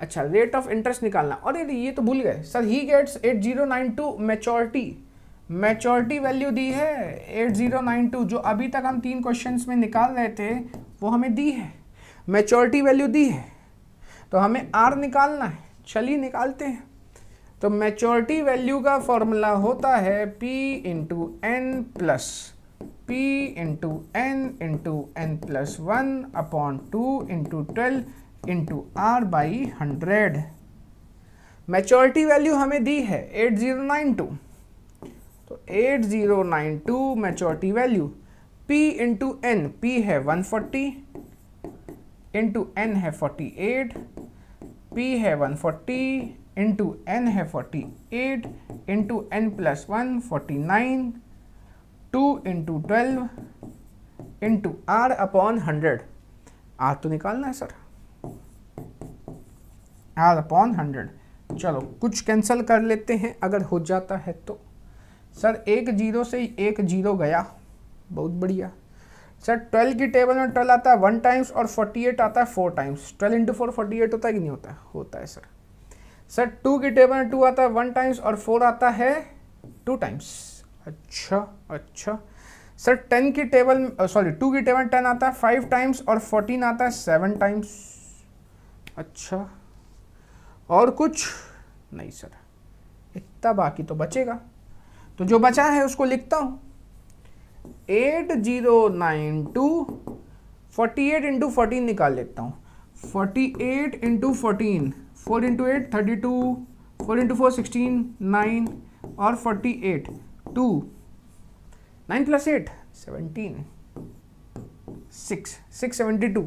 Speaker 1: अच्छा रेट ऑफ इंटरेस्ट निकालना और ये तो भूल गए sir he gets eight zero nine two maturity maturity value दी है 8092 जो अभी तक हम तीन क्वेश्चंस में निकाल रहे थे वो हमें दी है मैच्योरिटी वैल्यू दी है तो हमें आर निकालना है चलिए निकालते हैं तो मैच्योरिटी वैल्यू का फॉर्मूला होता है P into N plus P into N into N plus one upon two into twelve into are by hundred maturity value हमें दी है एट जीरो नाइन टू तो 8092 maturity value P into N P है 140 फोर्टी इंटू एन है 48 P है 140 फोर्टी इंटू एन है 48 eight into N plus one forty nine two into twelve into are upon hundred R तो निकालना है सर आर अपॉन हंड्रेड चलो कुछ कैंसिल कर लेते हैं अगर हो जाता है तो सर एक जीरो से एक जीरो गया बहुत बढ़िया सर ट्वेल्व की टेबल में ट्वेल्व आता है वन टाइम्स और फोर्टी एट आता है four times twelve into four forty eight होता है कि नहीं होता है होता है सर सर टू की टेबल में टू आता है वन टाइम्स और फोर आता है टू टाइम्स अच्छा अच्छा सर टेन की टेबल सॉरी टू की टेबल टेन आता है फाइव टाइम्स और फोर्टीन आता है सेवन टाइम्स अच्छा और कुछ नहीं सर इतना बाकी तो बचेगा तो जो बचा है उसको लिखता हूँ eight zero nine two forty eight into fourteen निकाल लेता हूँ forty eight into fourteen four into eight thirty two four into four sixteen nine और forty eight two nine plus eight seventeen six six seventy two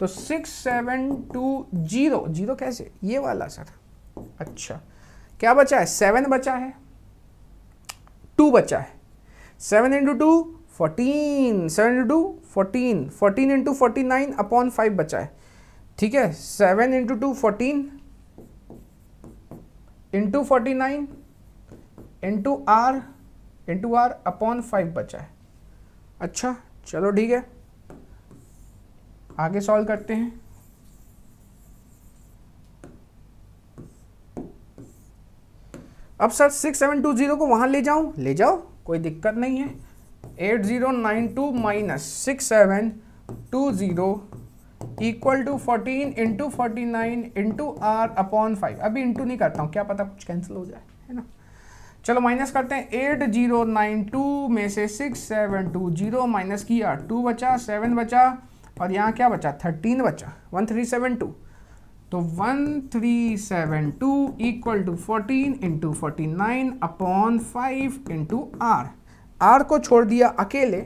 Speaker 1: तो six seven two zero zero कैसे ये वाला सर अच्छा क्या बचा है सेवन बचा है टू बचा है seven into two fourteen seven into two fourteen fourteen into forty nine upon five बचा है ठीक है seven into two fourteen into forty nine into R into are upon five बचा है अच्छा चलो ठीक है आगे सॉल्व करते हैं अब sir six seven two zero को वहाँ ले जाऊँ ले जाओ कोई दिक्कत नहीं है eight zero nine two minus six seven two zero equal to fourteen into forty nine into are upon five अभी इंटू नहीं करता हूँ क्या पता कुछ कैंसिल हो जाए है ना चलो माइनस करते हैं एट जीरो नाइन टू में से six seven two zero minus किया टू बचा सेवन बचा और यहाँ क्या बचा थर्टीन बचा वन थ्री सेवन टू तो one three seven two equal to fourteen into forty nine upon five into R R को छोड़ दिया अकेले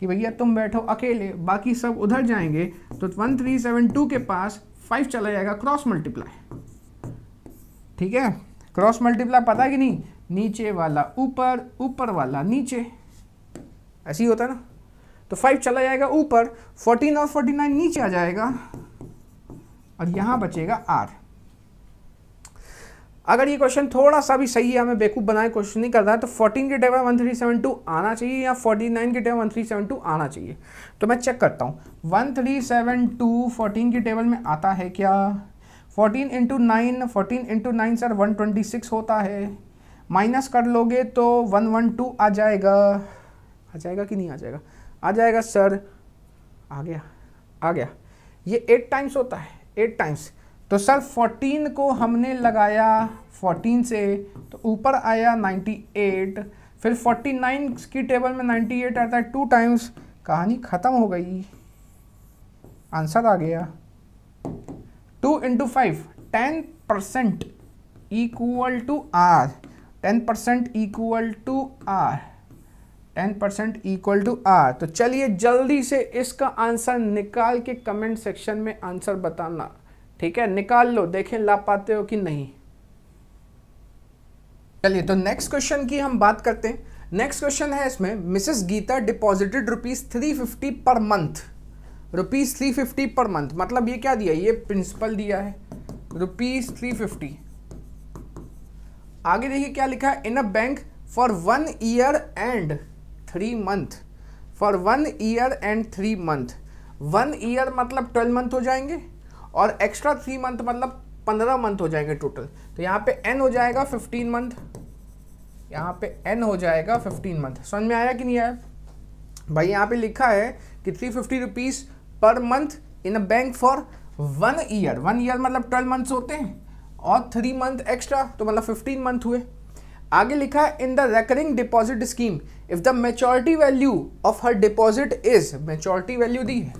Speaker 1: कि भैया तुम बैठो अकेले बाकी सब उधर जाएंगे तो वन थ्री सेवन टू के पास फाइव चला जाएगा क्रॉस मल्टीप्लाई ठीक है क्रॉस मल्टीप्लाई पता कि नहीं नीचे वाला ऊपर ऊपर वाला नीचे ऐसे ही होता ना तो फाइव चला जाएगा ऊपर फोर्टीन और फोर्टी नाइन नीचे आ जाएगा और यहाँ बचेगा आर अगर ये क्वेश्चन थोड़ा सा भी सही है हमें बेकूफ़ बनाए क्वेश्चन नहीं रहा है तो 14 के टेबल 1372 आना चाहिए या 49 के टेबल 1372 आना चाहिए तो मैं चेक करता हूँ 1372 14 के टेबल में आता है क्या 14 into nine fourteen into nine sir 126 होता है माइनस कर लोगे तो 112 आ जाएगा आ जाएगा कि नहीं आ जाएगा आ जाएगा सर आ गया आ गया ये एट टाइम्स होता है एट टाइम्स तो सर फोर्टीन को हमने लगाया फोर्टीन से तो ऊपर आया नाइन्टी एट फिर फोर्टी नाइन की टेबल में नाइन्टी एट आता है टू टाइम्स कहानी ख़त्म हो गई आंसर आ गया two into five ten percent equal to R ten percent equal to R ten percent equal to R तो चलिए जल्दी से इसका आंसर निकाल के कमेंट सेक्शन में आंसर बताना ठीक है निकाल लो देखें ला पाते हो कि नहीं चलिए तो नेक्स्ट क्वेश्चन की हम बात करते हैं नेक्स्ट क्वेश्चन है इसमें Mrs Geeta deposited rupees three fifty per month rupees three fifty per month मतलब ये क्या दिया ये प्रिंसिपल दिया है रुपीज थ्री फिफ्टी आगे देखिए क्या लिखा है in a bank for one year and three month for one year and three month one year मतलब ट्वेल्व मंथ हो जाएंगे और एक्स्ट्रा थ्री मंथ मतलब पंद्रह मंथ हो जाएंगे टोटल तो यहाँ पे एन हो जाएगा फिफ्टीन मंथ यहाँ पे एन हो जाएगा फिफ्टीन मंथ समझ में आया कि नहीं आया भाई यहाँ पे लिखा है कि three fifty rupees per month in a bank for one year one year मतलब ट्वेल्व मंथ्स होते हैं और थ्री मंथ एक्स्ट्रा तो मतलब फिफ्टीन मंथ हुए आगे लिखा है in the recurring deposit scheme if the maturity value of her deposit is maturity value दी है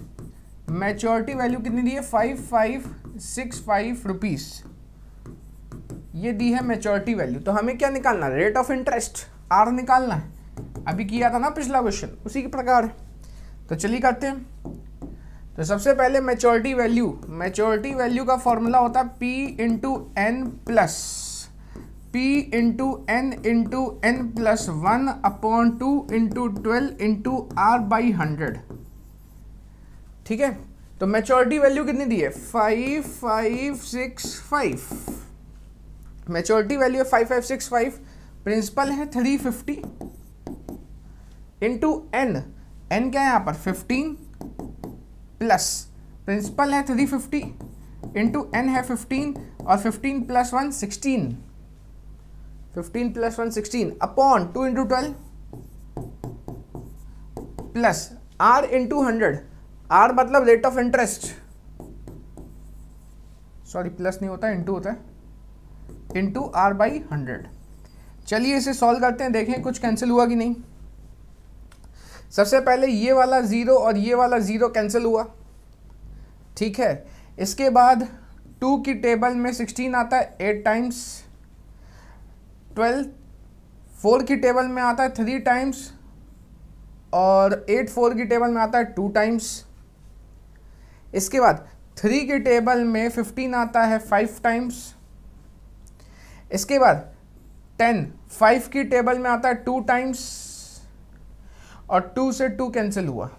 Speaker 1: मेच्योरिटी वैल्यू कितनी दी है five five six five rupees ये दी है मेच्योरिटी वैल्यू तो हमें क्या निकालना रेट ऑफ इंटरेस्ट आर निकालना है अभी किया था ना पिछला क्वेश्चन उसी के प्रकार है तो चलिए करते हैं तो सबसे पहले मेच्योरिटी वैल्यू मेच्योरिटी वैल्यू का फॉर्मूला होता है P into N plus P into N into N plus one upon two into twelve into are by hundred ठीक है तो मेचोरिटी वैल्यू कितनी दी है five five six five maturity value है five five six five principal है three fifty into N N क्या है यहाँ पर फिफ्टीन प्लस प्रिंसिपल है थ्री फिफ्टी इंटू एन है फिफ्टीन और fifteen plus one sixteen fifteen plus one sixteen upon two into twelve plus R into hundred R मतलब rate of interest sorry plus नहीं होता इंटू होता है इंटू आर बाई हंड्रेड चलिए इसे सॉल्व करते हैं देखें कुछ कैंसिल हुआ कि नहीं सबसे पहले ये वाला ज़ीरो और ये वाला ज़ीरो कैंसिल हुआ ठीक है इसके बाद टू की टेबल में सिक्सटीन आता है एट टाइम्स ट्वेल्थ फोर की टेबल में आता है थ्री टाइम्स और एट फोर की टेबल में आता है टू टाइम्स इसके बाद थ्री की टेबल में फिफ्टीन आता है फाइव टाइम्स इसके बाद टेन फाइव की टेबल में आता है टू टाइम्स और टू से टू कैंसिल हुआ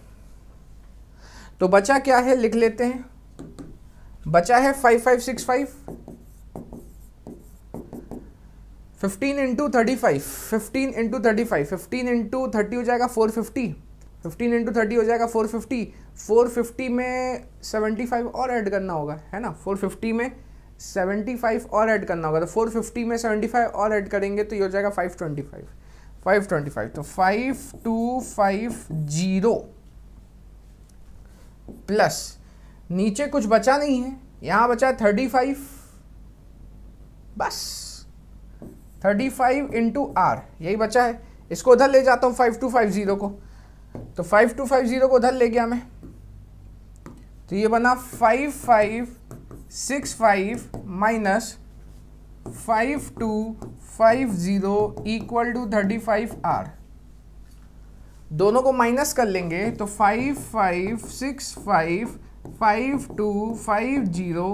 Speaker 1: तो बचा क्या है लिख लेते हैं बचा है five five six five fifteen into thirty five fifteen into thirty five fifteen into thirty हो जाएगा four fifty fifteen into thirty हो जाएगा फोर फिफ्टी फोर फिफ्टी में सेवेंटी फाइव और ऐड करना होगा है ना फोर फिफ्टी में सेवेंटी फाइव और ऐड करना होगा तो फोर फिफ्टी में सेवेंटी फाइव और ऐड करेंगे तो ये हो जाएगा five twenty five five twenty five तो five two five zero plus नीचे कुछ बचा नहीं है यहाँ बचा है थर्टी फाइव बस थर्टी फाइव इंटू आर यही बचा है इसको उधर ले जाता हूँ फाइव टू फाइव ज़ीरो को तो फाइव टू फाइव ज़ीरो को उधर ले गया मैं तो ये बना five five six five minus five two five zero equal to thirty five R दोनों को माइनस कर लेंगे तो five five six five five two five zero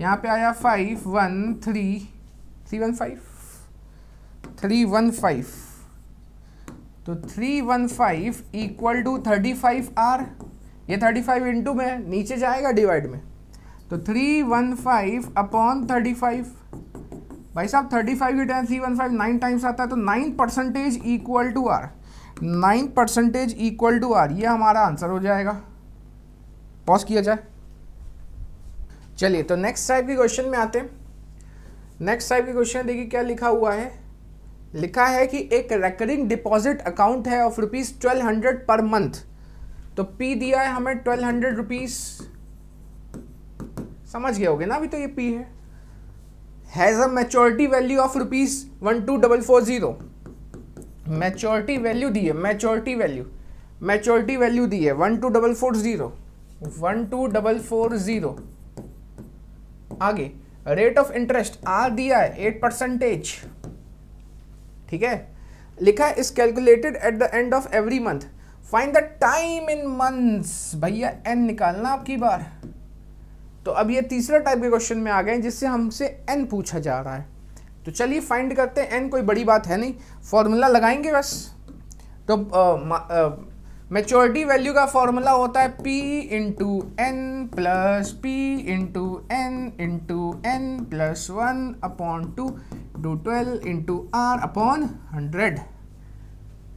Speaker 1: यहाँ पे आया five one three three one five three one five तो three one five equal to thirty five R ये थर्टी फाइव इंटू में नीचे जाएगा डिवाइड में तो three one five upon thirty five भाई साहब थर्टी फाइव की time three one five nine times आता है तो nine percentage equal to R nine percentage equal to R ये हमारा आंसर हो जाएगा पॉज किया जाए चलिए तो नेक्स्ट टाइप के क्वेश्चन में आते हैं नेक्स्ट टाइप के क्वेश्चन देखिए क्या लिखा हुआ है लिखा है कि एक रेकरिंग डिपॉजिट अकाउंट है of rupees twelve hundred per month तो पी दिया है हमें ट्वेल्व हंड्रेड रुपीज़ समझ गए होगे ना अभी तो ये पी है has a maturity value of rupees one two double four zero maturity value दी है मैच्योरिटी वैल्यू मैच्योरिटी वैल्यू दी है one two double four zero one two double four zero आगे रेट ऑफ इंटरेस्ट आ दिया है एट परसेंटेज ठीक है लिखा है is calculated at the end of every month find the time in months भैया एन निकालना आपकी बार तो अब ये तीसरा टाइप के क्वेश्चन में आ गए जिससे हमसे एन पूछा जा रहा है तो चलिए फाइंड करते हैं एन कोई बड़ी बात है नहीं फॉर्मूला लगाएंगे बस तो आ, आ, मेच्योरिटी वैल्यू का फॉर्मूला होता है P into N plus P into N into N plus one upon two do twelve into are upon hundred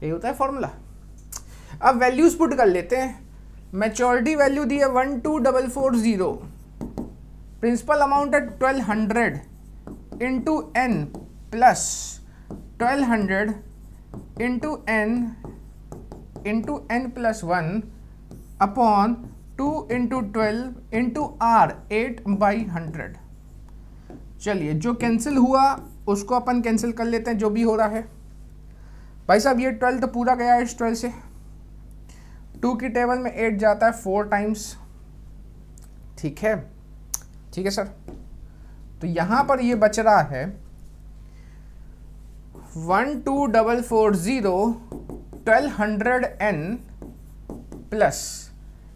Speaker 1: ये होता है फॉर्मूला अब वैल्यूज पुट कर लेते हैं मेच्योरिटी वैल्यू दी है one two double four zero principal amount है twelve hundred into N plus twelve hundred into N into N plus one upon two into twelve into R eight by hundred चलिए जो कैंसिल हुआ उसको अपन कैंसिल कर लेते हैं जो भी हो रहा है भाई साहब ये ट्वेल्व तो पूरा गया है इस ट्वेल्व से टू की टेबल में एट जाता है फोर टाइम्स ठीक है ठीक है सर तो यहाँ पर ये बच रहा है one two double four zero twelve hundred N plus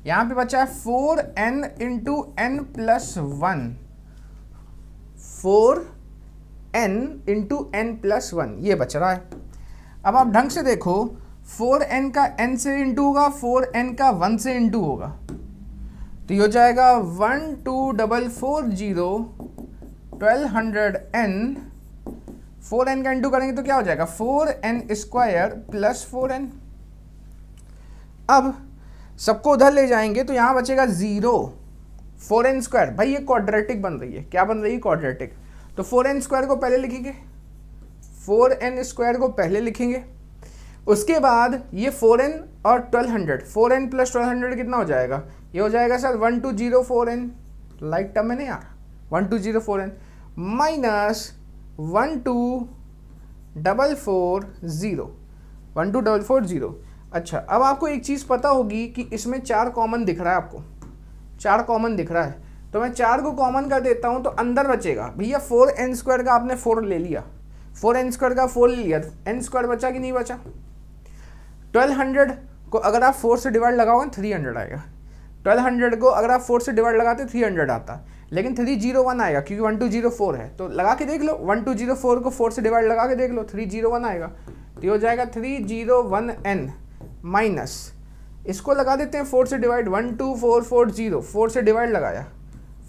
Speaker 1: यहाँ पे बचा है four N into N plus one four N into N plus one ये बच रहा है अब आप ढंग से देखो फोर एन का एन से इंटू होगा फोर एन का वन से इंटू होगा तो ये हो जाएगा one two double four zero twelve hundred N four N का इंटू करेंगे तो क्या हो जाएगा four N square plus four N अब सबको उधर ले जाएंगे तो यहां बचेगा जीरो फोर एन स्क्वायर भाई ये क्वाड्रेटिक बन रही है क्या बन रही है क्वाड्रेटिक तो फोर एन स्क्वायर को पहले लिखेंगे फोर एन स्क्वायर को पहले लिखेंगे उसके बाद ये फोर एन और twelve hundred four N plus twelve hundred कितना हो जाएगा ये हो जाएगा sir one two zero four N like term है ना यार one two zero four N minus one two double four zero one two double four zero अच्छा अब आपको एक चीज़ पता होगी कि इसमें चार कॉमन दिख रहा है आपको चार कॉमन दिख रहा है तो मैं चार को कॉमन कर देता हूँ तो अंदर बचेगा भैया फोर एन स्क्वायर का आपने फोर ले लिया फोर एन स्क्वायर का फोर ले लिया एन स्क्वायर बचा कि नहीं बचा ट्वेल्व हंड्रेड को अगर आप फोर से डिवाइड लगाओगे थ्री हंड्रेड आएगा ट्वेल्व हंड्रेड को अगर आप फोर से डिवाइड लगाते थ्री हंड्रेड आता लेकिन थ्री जीरो वन आएगा क्योंकि वन टू जीरो फोर है तो लगा के देख लो वन टू जीरो फोर को फोर से डिवाइड लगा के देख लो थ्री जीरो वन आएगा तो हो जाएगा three zero one N minus इसको लगा देते हैं फोर से divide one two four four zero four से डिवाइड लगाया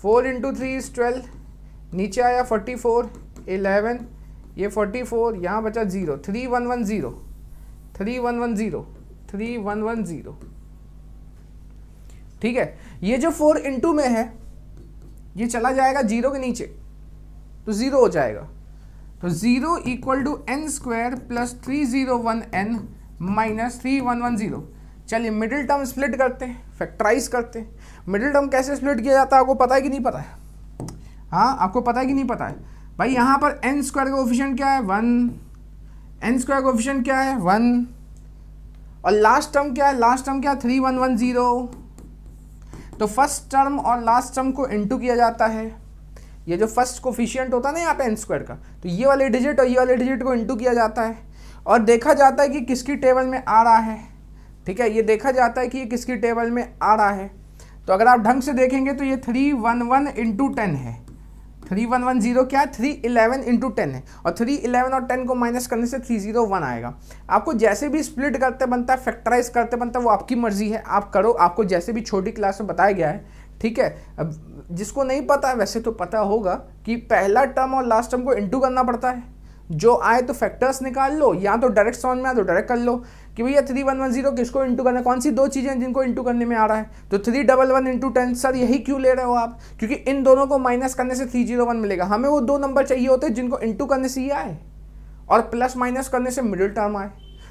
Speaker 1: four into three is twelve नीचे आया फोर्टी फोर एलेवन ये फोर्टी फोर यहाँ बचा zero three one one zero three one one zero three one one zero ठीक है ये जो फोर इंटू में है ये चला जाएगा जीरो के नीचे तो ज़ीरो हो जाएगा तो zero equal to N square plus three zero one N minus three one one zero चलिए मिडिल टर्म स्प्लिट करते हैं फैक्टराइज करते हैं मिडिल टर्म कैसे स्प्लिट किया जाता है आपको पता है कि नहीं पता है हाँ आपको पता है कि नहीं पता है भाई यहाँ पर एन स्क्वायर का ऑफिशन क्या है वन एन स्क्वायर का ऑफिशन क्या है वन और लास्ट टर्म क्या है लास्ट टर्म क्या है थ्री वन वन ज़ीरो तो फर्स्ट टर्म और लास्ट टर्म को इंटू किया जाता है ये जो फर्स्ट कोफिशियंट होता है ना यहाँ पे एन स्क्वायर का तो ये वाले डिजिट और ये वाले डिजिट को इंटू किया जाता है और देखा जाता है कि किसकी टेबल में आ रहा है ठीक है ये देखा जाता है कि ये किसकी टेबल में आ रहा है तो अगर आप ढंग से देखेंगे तो ये three one one into ten है थ्री वन वन जीरो क्या है थ्री इलेवन इंटू टेन है और थ्री इलेवन और टेन को माइनस करने से थ्री जीरो वन आएगा आपको जैसे भी स्प्लिट करते बनता है फैक्टराइज करते बनता है वो आपकी मर्जी है आप करो आपको जैसे भी छोटी क्लास में बताया गया है ठीक है अब जिसको नहीं पता वैसे तो पता होगा कि पहला टर्म और लास्ट टर्म को इंटू करना पड़ता है जो आए तो फैक्टर्स निकाल लो या तो डायरेक्ट समझ में आए तो डायरेक्ट कर लो कि भैया थ्री वन वन जीरो किसको इंटू करना है कौन सी दो चीज़ें जिनको इंटू करने में आ रहा है तो three double one into ten sir यही क्यों ले रहे हो आप क्योंकि इन दोनों को माइनस करने से थ्री जीरो वन मिलेगा हमें वो दो नंबर चाहिए होते हैं जिनको इंटू करने से ये आए और प्लस माइनस करने से मिडिल टर्म आए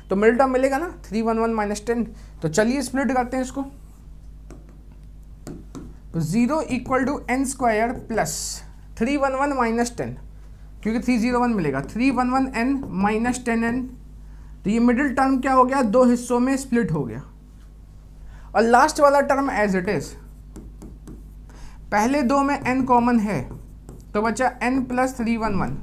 Speaker 1: तो मिडिल टर्म मिलेगा ना three one one minus ten तो चलिए स्प्लिट करते हैं इसको तो zero equal to N square plus three one one minus ten क्योंकि थ्री जीरो वन मिलेगा three one one N minus ten N तो ये मिडिल टर्म क्या हो गया दो हिस्सों में स्प्लिट हो गया और लास्ट वाला टर्म एज इट इज पहले दो में एन कॉमन है तो बचा N plus three one one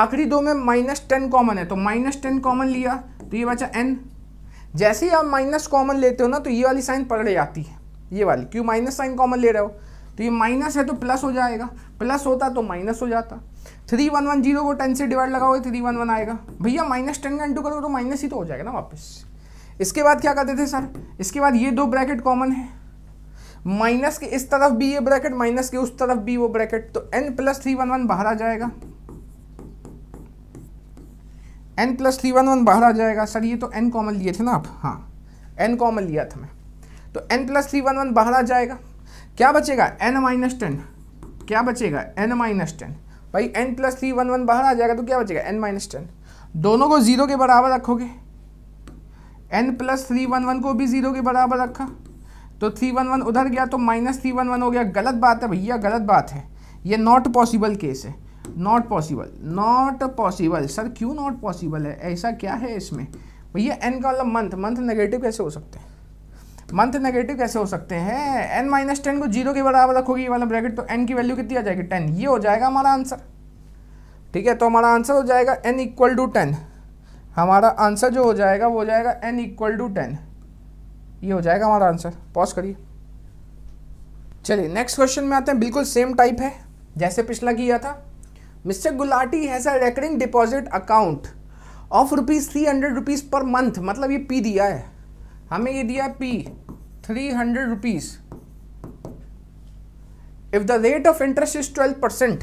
Speaker 1: आखिरी दो में माइनस टेन कॉमन है तो माइनस टेन कॉमन लिया तो ये बचा एन जैसे ही आप माइनस कॉमन लेते हो ना तो ये वाली साइन पकड़ जाती है ये वाली क्यों माइनस साइन कॉमन ले रहे हो तो ये माइनस है तो प्लस हो जाएगा प्लस होता तो माइनस हो जाता थ्री वन वन जीरो को टेन से डिवाइड लगाओगे थ्री वन वन आएगा भैया माइनस टेन का इंटू करोगे तो माइनस ही तो हो जाएगा ना वापस इसके बाद क्या करते थे सर इसके बाद ये दो ब्रैकेट कॉमन है माइनस के इस तरफ भी ये ब्रैकेट माइनस के उस तरफ भी वो ब्रैकेट तो N plus three one one बाहर आ जाएगा N plus three one one बाहर आ जाएगा सर ये तो एन कॉमन लिए थे ना आप हाँ एन कॉमन लिया था मैं तो N plus three one one बाहर आ जाएगा क्या बचेगा एन माइनस टेन क्या बचेगा एन माइनस टेन भाई N plus three one one बाहर आ जाएगा तो क्या बचेगा एन माइनस टेन दोनों को जीरो के बराबर रखोगे N plus three one one को भी जीरो के बराबर रखा तो थ्री वन वन उधर गया तो माइनस थ्री वन वन हो गया गलत बात है भैया गलत बात है ये नॉट पॉसिबल केस है not possible not possible sir क्यों नॉट पॉसिबल है ऐसा क्या है इसमें भैया एन का मतलब मंथ मंथ नेगेटिव कैसे हो सकते हैं मंथ नेगेटिव कैसे हो सकते हैं एन माइनस टेन को जीरो के बराबर रखोगी ये वाला ब्रैकेट तो एन की वैल्यू कितनी आ जाएगी टेन ये हो जाएगा हमारा आंसर ठीक है तो हमारा आंसर हो जाएगा एन इक्वल टू टेन हमारा आंसर जो हो जाएगा वो हो जाएगा एन इक्वल टू टेन ये हो जाएगा हमारा आंसर पॉज करिए चलिए नेक्स्ट क्वेश्चन में आते हैं बिल्कुल सेम टाइप है जैसे पिछला किया था mister Gulati has a recurring deposit account of rupees three hundred rupees per month मतलब ये पी दिया है हमें ये दिया P three hundred rupees if the rate of interest is twelve percent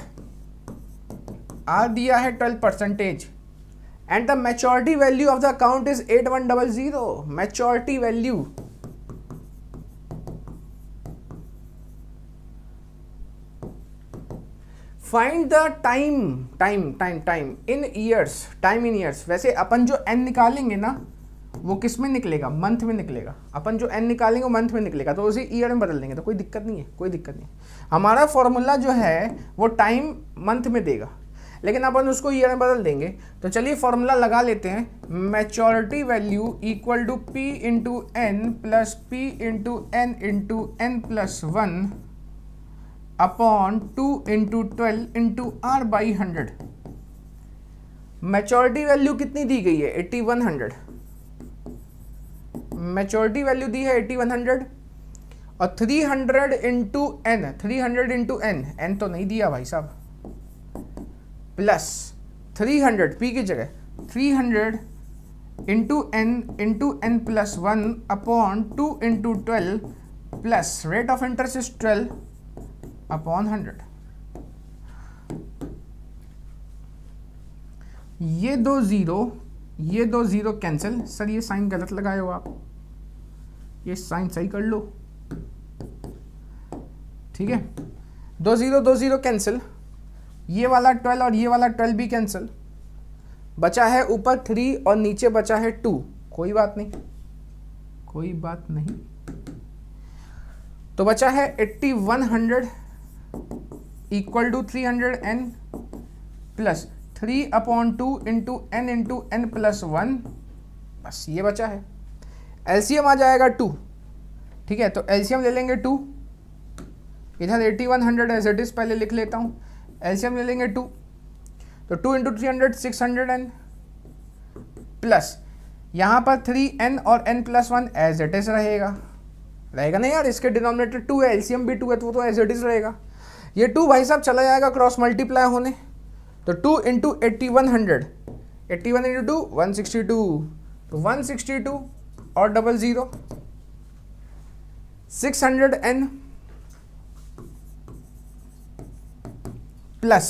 Speaker 1: R दिया है twelve percentage and the maturity value of the account is eight one double zero maturity value find the time time time time in years time in years वैसे अपन जो एन निकालेंगे ना वो किस में निकलेगा मंथ में निकलेगा अपन जो एन निकालेंगे वो मंथ में निकलेगा तो उसे ईयर में बदल देंगे तो कोई दिक्कत नहीं है कोई दिक्कत नहीं हमारा फॉर्मूला जो है वो टाइम मंथ में देगा लेकिन अपन उसको ईयर में बदल देंगे तो चलिए फॉर्मूला लगा लेते हैं maturity value equal to P into N plus P into N into N plus one upon two into twelve into are by hundred maturity value कितनी दी गई है eighty one hundred maturity value दी है एटी वन हंड्रेड और three hundred into N three hundred into N N तो नहीं दिया भाई साहब प्लस थ्री हंड्रेड पी की जगह three hundred into N into N plus one upon two into twelve plus rate of interest is twelve upon hundred ये दो ज़ीरो ये दो ज़ीरो कैंसिल सर ये साइन गलत लगाए हो आप ये साइन सही कर लो ठीक है दो ज़ीरो दो ज़ीरो कैंसिल ये वाला ट्वेल्व और ये वाला ट्वेल्व भी कैंसिल बचा है ऊपर थ्री और नीचे बचा है टू कोई बात नहीं कोई बात नहीं तो बचा है eighty one hundred equal to three hundred N plus three upon two into N into N plus one बस ये बचा है एलसीएम आ जाएगा टू ठीक है तो एलसीएम ले लेंगे टू इधर eighty one hundred as it is पहले लिख लेता हूँ एलसीएम ले लेंगे टू तो two into three hundred six hundred N plus यहाँ पर थ्री एन और N plus one as it is रहेगा रहेगा नहीं यार इसके डिनोमिनेटर टू है एलसीएम भी टू है तो वो तो एज एट इज़ रहेगा ये टू भाई साहब चला जाएगा क्रॉस मल्टीप्लाई होने तो two into eighty one hundred eighty one into two one sixty two तो वन सिक्सटी टू और double zero six hundred N plus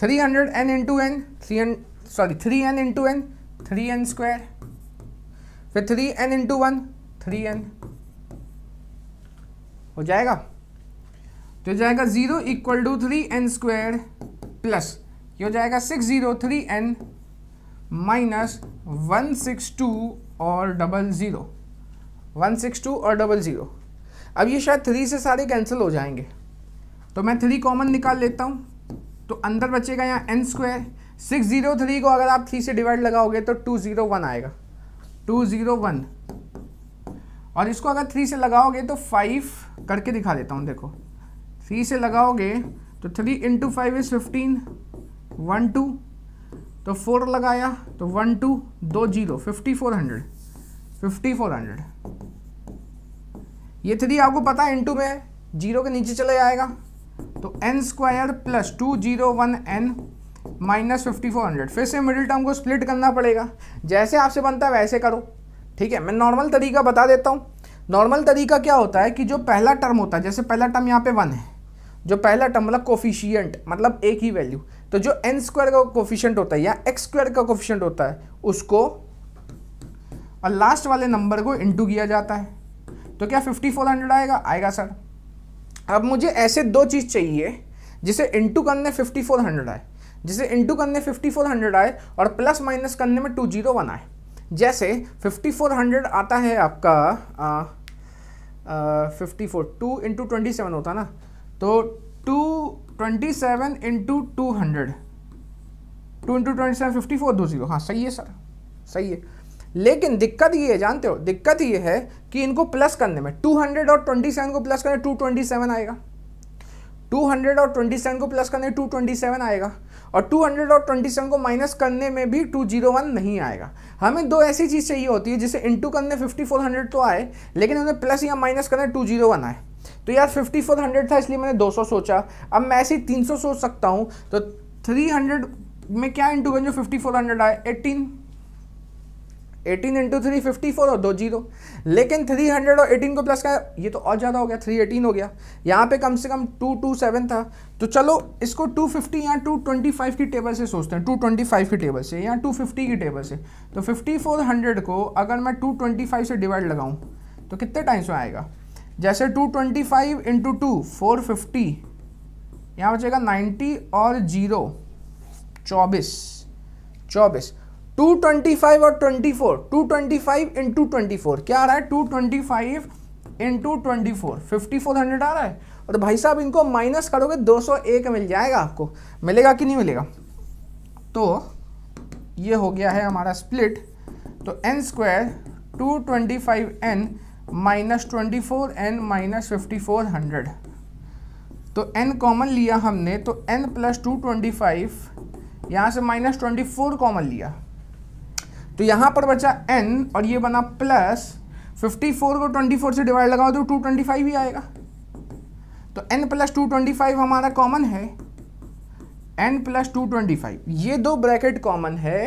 Speaker 1: three hundred N into N three N sorry three N into N three N square फिर three N into one three N हो जाएगा तो जाएगा zero equal to three N square plus ये हो जाएगा six zero three N minus one six two और double zero one six two और डबल ज़ीरो अब ये शायद थ्री से सारे कैंसिल हो जाएंगे तो मैं थ्री कॉमन निकाल लेता हूँ तो अंदर बचेगा यहाँ N square six zero three को अगर आप थ्री से डिवाइड लगाओगे तो टू ज़ीरो वन आएगा टू ज़ीरो वन और इसको अगर थ्री से लगाओगे तो फाइव करके दिखा देता हूँ देखो थ्री से लगाओगे तो three into five is fifteen one two तो फोर लगाया तो वन टू दो zero fifty four hundred fifty four hundred ये थ्री आपको पता है इंटू में जीरो के नीचे चले जाएगा तो N square plus two zero one N minus fifty four hundred फिर से मिडिल टर्म को स्प्लिट करना पड़ेगा जैसे आपसे बनता है वैसे करो ठीक है मैं नॉर्मल तरीका बता देता हूँ नॉर्मल तरीका क्या होता है कि जो पहला टर्म होता है जैसे पहला टर्म यहाँ पे वन है जो पहला टर्म मतलब कोफिशियंट मतलब एक ही वैल्यू तो जो एन स्क्वायर का कोफिशियंट होता है या एक्स स्क्वायर का कोफिशियंट होता है उसको और लास्ट वाले नंबर को इंटू किया जाता है तो क्या फिफ्टी फोर हंड्रेड आएगा आएगा सर अब मुझे ऐसे दो चीज़ चाहिए जिसे इंटू करने फिफ्टी फोर हंड्रेड आए जिसे इंटू करने फिफ्टी फोर हंड्रेड आए और प्लस माइनस करने में टू जीरो वन आए जैसे फिफ्टी फोर हंड्रेड आता है आपका fifty four two into twenty seven होता ना तो two twenty seven into two hundred two into twenty seven fifty four दो जीरो हाँ सही है सर सही है लेकिन दिक्कत ये है जानते हो दिक्कत ये है कि इनको प्लस करने में टू हंड्रेड और ट्वेंटी सेवन को प्लस करने टू ट्वेंटी सेवन आएगा टू हंड्रेड और ट्वेंटी सेवन को प्लस करने टू ट्वेंटी सेवन आएगा और टू हंड्रेड और ट्वेंटी सेवन को माइनस करने में भी टू जीरो वन नहीं आएगा हमें दो ऐसी चीज़ चाहिए होती है जिसे इंटू करने फिफ्टी फोर हंड्रेड तो आए लेकिन उन्हें प्लस या माइनस करने टू जीरो वन आए तो यार फिफ्टी फोर हंड्रेड था इसलिए मैंने दो सौ सोचा अब मैं ऐसे ही तीन सौ सोच सकता हूँ तो थ्री हंड्रेड में क्या इंटू बन जो फिफ्टी फोर हंड्रेड आए eighteen eighteen into three fifty four और दो जीरो लेकिन थ्री हंड्रेड और एटीन को प्लस का ये तो और ज़्यादा हो गया थ्री एटीन हो गया यहाँ पे कम से कम टू टू सेवन था तो चलो इसको टू फिफ्टी या टू ट्वेंटी फाइव की टेबल से सोचते हैं टू ट्वेंटी फाइव की टेबल से या टू फिफ्टी की टेबल से तो फिफ्टी फोर हंड्रेड को अगर मैं टू ट्वेंटी फाइव से डिवाइड लगाऊँ तो कितने टाइम से आएगा जैसे two twenty five into two four fifty यहाँ बचेगा नाइन्टी और जीरो चौबीस चौबीस टू ट्वेंटी फाइव और twenty four two twenty five into twenty four क्या आ रहा है two twenty five into twenty four fifty four hundred आ रहा है और तो भाई साहब इनको माइनस करोगे दो सौ एक मिल जाएगा आपको मिलेगा कि नहीं मिलेगा तो ये हो गया है हमारा स्प्लिट तो N square two twenty five n minus twenty four N minus fifty four hundred तो एन कॉमन लिया हमने तो N plus two twenty five यहाँ से माइनस ट्वेंटी फोर कॉमन लिया तो यहाँ पर बचा एन और ये बना प्लस फिफ्टी फोर को ट्वेंटी फोर से डिवाइड लगाओ तो टू ट्वेंटी फाइव ही आएगा तो N plus two twenty five हमारा कॉमन है n plus two twenty five ये दो ब्रैकेट कॉमन है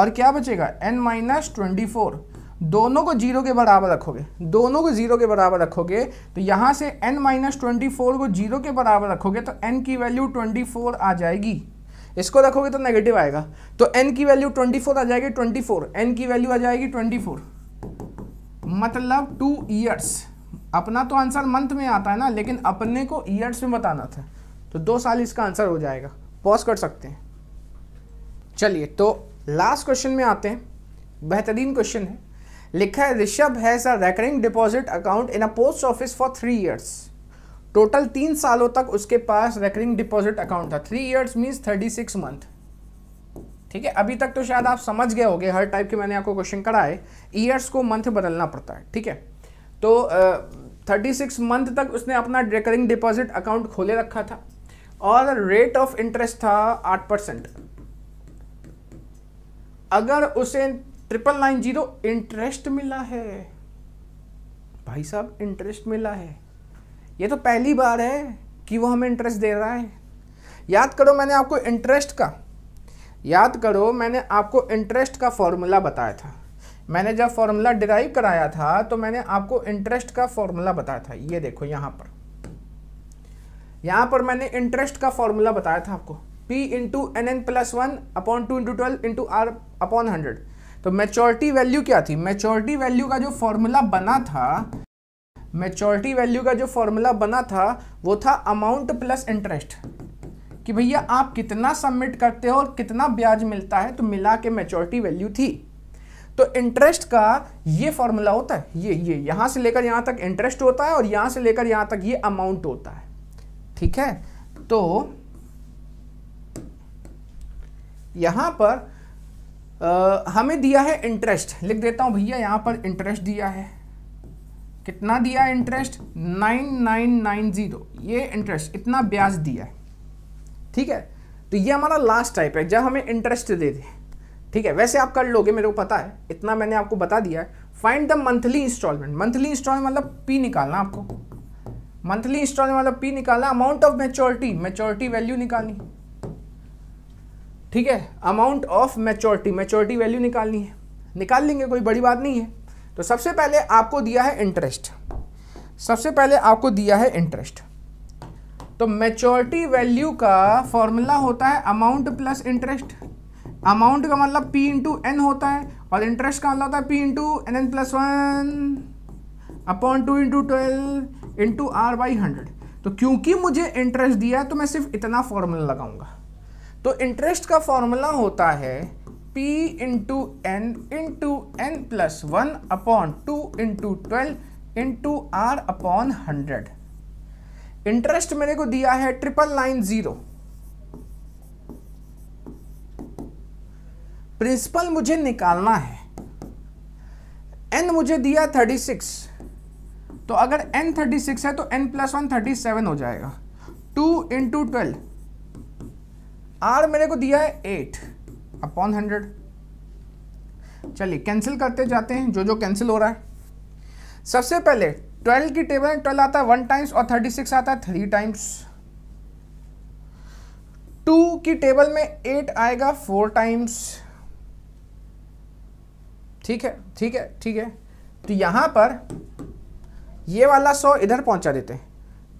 Speaker 1: और क्या बचेगा एन माइनस ट्वेंटी फोर दोनों को जीरो के बराबर रखोगे दोनों को जीरो के बराबर रखोगे तो यहाँ से n माइनस ट्वेंटी फोर को जीरो के बराबर रखोगे तो n की वैल्यू ट्वेंटी फोर आ जाएगी इसको रखोगे तो नेगेटिव आएगा तो n की वैल्यू ट्वेंटी फोर आ जाएगी ट्वेंटी फोर n की वैल्यू आ जाएगी ट्वेंटी फोर मतलब टू ईयर्स अपना तो आंसर मंथ में आता है ना लेकिन अपने को ईयर्स में बताना था तो दो साल इसका आंसर हो जाएगा पॉज कर सकते हैं चलिए तो लास्ट क्वेश्चन में आते हैं बेहतरीन क्वेश्चन है लिखा है Rishabh has a recurring deposit account in a post office for three years total तीन सालों तक उसके पास रेकरिंग डिपॉजिट अकाउंट था three years means thirty six month ठीक है अभी तक तो शायद आप समझ गए होंगे हर टाइप के मैंने आपको क्वेश्चन कराए ईयर्स को मंथ बदलना पड़ता है ठीक है तो थर्टी सिक्स मंथ तक उसने अपना रेकरिंग डिपॉजिट अकाउंट खोले रखा था और रेट ऑफ इंटरेस्ट था आठ परसेंट अगर उसे ट्रिपल नाइन जीरो इंटरेस्ट मिला है भाई साहब इंटरेस्ट मिला है ये तो पहली बार है कि वो हमें इंटरेस्ट दे रहा है याद करो मैंने आपको इंटरेस्ट का याद करो मैंने आपको इंटरेस्ट का फॉर्मूला बताया था मैंने जब फॉर्मूला डिराइव कराया था तो मैंने आपको इंटरेस्ट का फॉर्मूला बताया था ये देखो यहाँ पर यहाँ पर मैंने इंटरेस्ट का फॉर्मूला बताया था आपको P into N N plus one upon two into twelve into are upon hundred तो मेचोरिटी वैल्यू क्या थी मेचोरिटी वैल्यू का जो फॉर्मूला बना था मेचोरिटी वैल्यू का जो फॉर्मूला बना था वो था अमाउंट प्लस इंटरेस्ट कि भैया आप कितना सबमिट करते हो और कितना ब्याज मिलता है तो मिला के मेचोरिटी वैल्यू थी तो इंटरेस्ट का ये फॉर्मूला होता है ये ये यहाँ से लेकर यहाँ तक इंटरेस्ट होता है और यहाँ से लेकर यहाँ तक ये अमाउंट होता है ठीक है तो यहां पर आ, हमें दिया है इंटरेस्ट लिख देता हूँ भैया यहां पर इंटरेस्ट दिया है कितना दिया है interest nine nine nine zero ये इंटरेस्ट इतना ब्याज दिया है ठीक है तो ये हमारा लास्ट टाइप है जब हमें इंटरेस्ट दे दे ठीक है वैसे आप कर लोगे मेरे को पता है इतना मैंने आपको बता दिया है find the monthly installment monthly installment मतलब पी निकालना आपको मंथली इंस्टॉलमेंट मतलब पी निकालना amount of maturity maturity value निकालनी ठीक है amount of maturity maturity value निकालनी है निकाल लेंगे कोई बड़ी बात नहीं है तो सबसे पहले आपको दिया है इंटरेस्ट सबसे पहले आपको दिया है इंटरेस्ट तो मेच्योरिटी वैल्यू का फॉर्मूला होता है अमाउंट प्लस इंटरेस्ट अमाउंट का मतलब पी इंटू एन होता है और इंटरेस्ट का मतलब होता है P into N N plus one upon two into twelve into are by hundred तो क्योंकि मुझे इंटरेस्ट दिया है तो मैं सिर्फ इतना फॉर्मूला लगाऊंगा तो इंटरेस्ट का फॉर्मूला होता है P into N into N plus one upon two into twelve into are upon hundred interest मेरे को दिया है ट्रिपल नाइन जीरो प्रिंसिपल मुझे निकालना है एन मुझे दिया थर्टी सिक्स तो अगर एन थर्टी सिक्स है तो N plus one thirty seven हो जाएगा टू इंटू ट्वेल्व आर मेरे को दिया है एट अपॉन हंड्रेड चलिए कैंसिल करते जाते हैं जो जो कैंसिल हो रहा है सबसे पहले ट्वेल्व की टेबल ट्वेल्व आता है वन टाइम्स और थर्टी सिक्स आता है थ्री टाइम्स टू की टेबल में एट आएगा फोर टाइम्स ठीक है ठीक है ठीक है तो यहां पर ये वाला सौ इधर पहुंचा देते हैं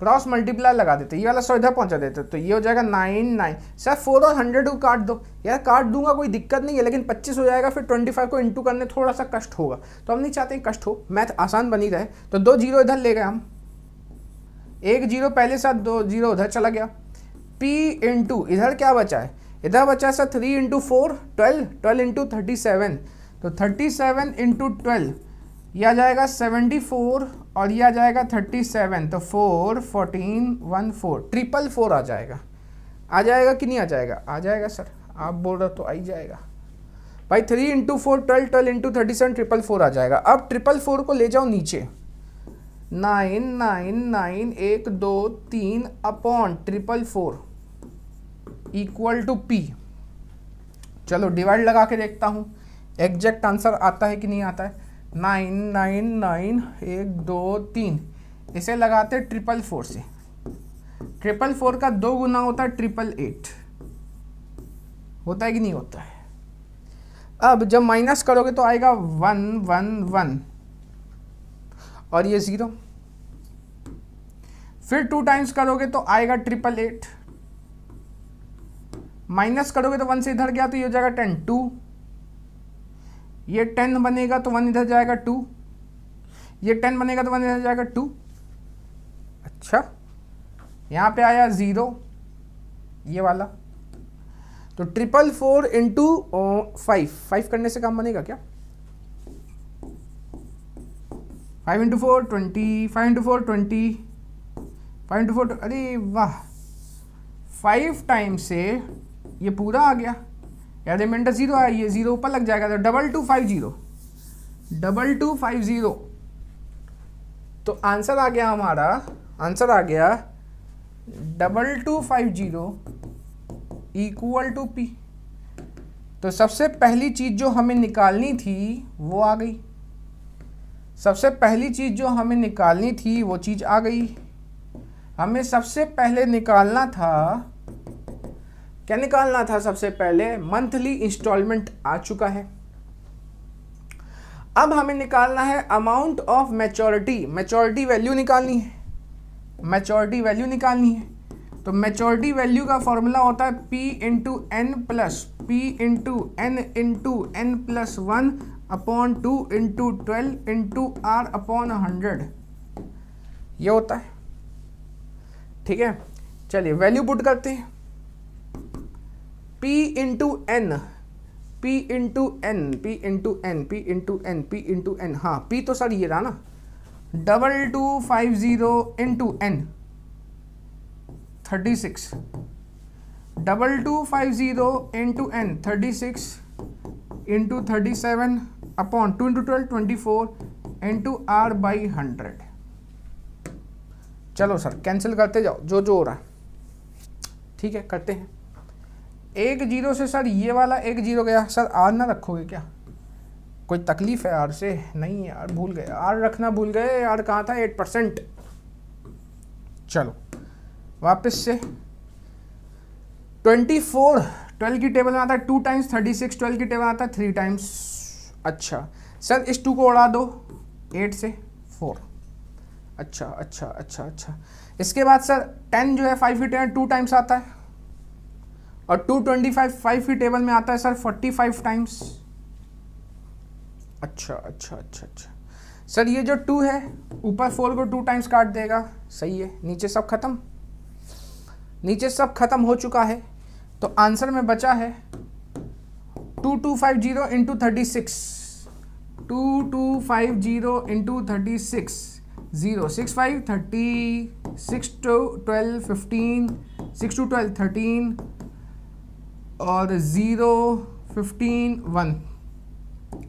Speaker 1: क्रॉस मल्टीप्लाई लगा देते ये वाला इधर पहुंचा देते तो ये हो जाएगा नाइन नाइन सर फोर और हंड्रेड को काट दो यार काट दूंगा कोई दिक्कत नहीं है लेकिन पच्चीस हो जाएगा फिर ट्वेंटी फाइव को इंटू करने थोड़ा सा कष्ट होगा तो हम नहीं चाहते कष्ट हो मैथ आसान बनी रहे तो दो जीरो इधर ले गए हम एक जीरो पहले सर दो जीरो उधर चला गया पी इंटू इधर क्या बचा है इधर बचा है sir three into four twelve twelve into thirty seven तो थर्टी सेवन इंटू ट्वेल्व यह आ जाएगा सेवेंटी फोर और यह आ जाएगा थर्टी सेवन तो four fourteen one four triple four आ जाएगा आ जाएगा कि नहीं आ जाएगा आ जाएगा सर आप बोल रहे हो तो आ ही जाएगा भाई three into four twelve twelve into thirty seven triple four आ जाएगा अब ट्रिपल फोर को ले जाओ नीचे नाइन नाइन नाइन एक दो तीन upon triple four equal to P चलो डिवाइड लगा के देखता हूँ एग्जैक्ट आंसर आता है कि नहीं आता है नाइन नाइन नाइन एक दो तीन इसे लगाते हैं ट्रिपल फोर से ट्रिपल फोर का दो गुना होता है ट्रिपल एट होता है कि नहीं होता है अब जब माइनस करोगे तो आएगा वन वन वन और ये ज़ीरो फिर टू टाइम्स करोगे तो आएगा ट्रिपल एट माइनस करोगे तो वन से इधर गया तो ये हो जाएगा टेन टू ये टेन बनेगा तो वन इधर जाएगा टू ये टेन बनेगा तो वन इधर जाएगा टू अच्छा यहाँ पे आया ज़ीरो ये वाला तो triple four into five five करने से काम बनेगा क्या five into four twenty five into four twenty five into four अरे वाह फाइव टाइम से ये पूरा आ गया या जीरो आया ये जीरो ऊपर लग जाएगा तो double two five zero double two five zero तो आंसर आ गया हमारा आंसर आ गया double two five zero equal to P तो सबसे पहली चीज़ जो हमें निकालनी थी वो आ गई सबसे पहली चीज़ जो हमें निकालनी थी वो चीज़ आ गई हमें सबसे पहले निकालना था क्या निकालना था सबसे पहले मंथली इंस्टॉलमेंट आ चुका है अब हमें निकालना है amount of maturity maturity value निकालनी है मैच्योरिटी वैल्यू निकालनी है तो मैच्योरिटी वैल्यू का फॉर्मूला होता है P into N plus P into N into N plus one upon two into twelve into are upon hundred ये होता है ठीक है चलिए वैल्यू पुट करते हैं P into N P into N P into N P into N P into n हाँ पी तो सर ये रहा ना double two five zero into N thirty six double two five zero into N thirty six into thirty seven upon two into twelve twenty four into are by hundred चलो सर कैंसिल करते जाओ जो जो हो रहा है ठीक है करते हैं एक जीरो से सर ये वाला एक जीरो गया सर आर ना रखोगे क्या कोई तकलीफ है आर से नहीं यार भूल गए आर रखना भूल गए आर कहाँ था एट परसेंट चलो वापस से ट्वेंटी फोर ट्वेल्व की टेबल में आता है two times thirty six twelve की टेबल आता है थ्री टाइम्स अच्छा सर इस टू को उड़ा दो एट से फोर अच्छा अच्छा अच्छा अच्छा इसके बाद सर टेन जो है फाइव की टेन टू टाइम्स आता है और 225 फाइव ही टेबल में आता है सर 45 टाइम्स अच्छा अच्छा अच्छा अच्छा सर ये जो टू है ऊपर फोर को टू टाइम्स काट देगा सही है नीचे सब खत्म नीचे सब खत्म हो चुका है तो आंसर में बचा है two two five zero into thirty six two two five zero into thirty six zero six five thirty six two twelve fifteen six two twelve thirteen और zero fifteen one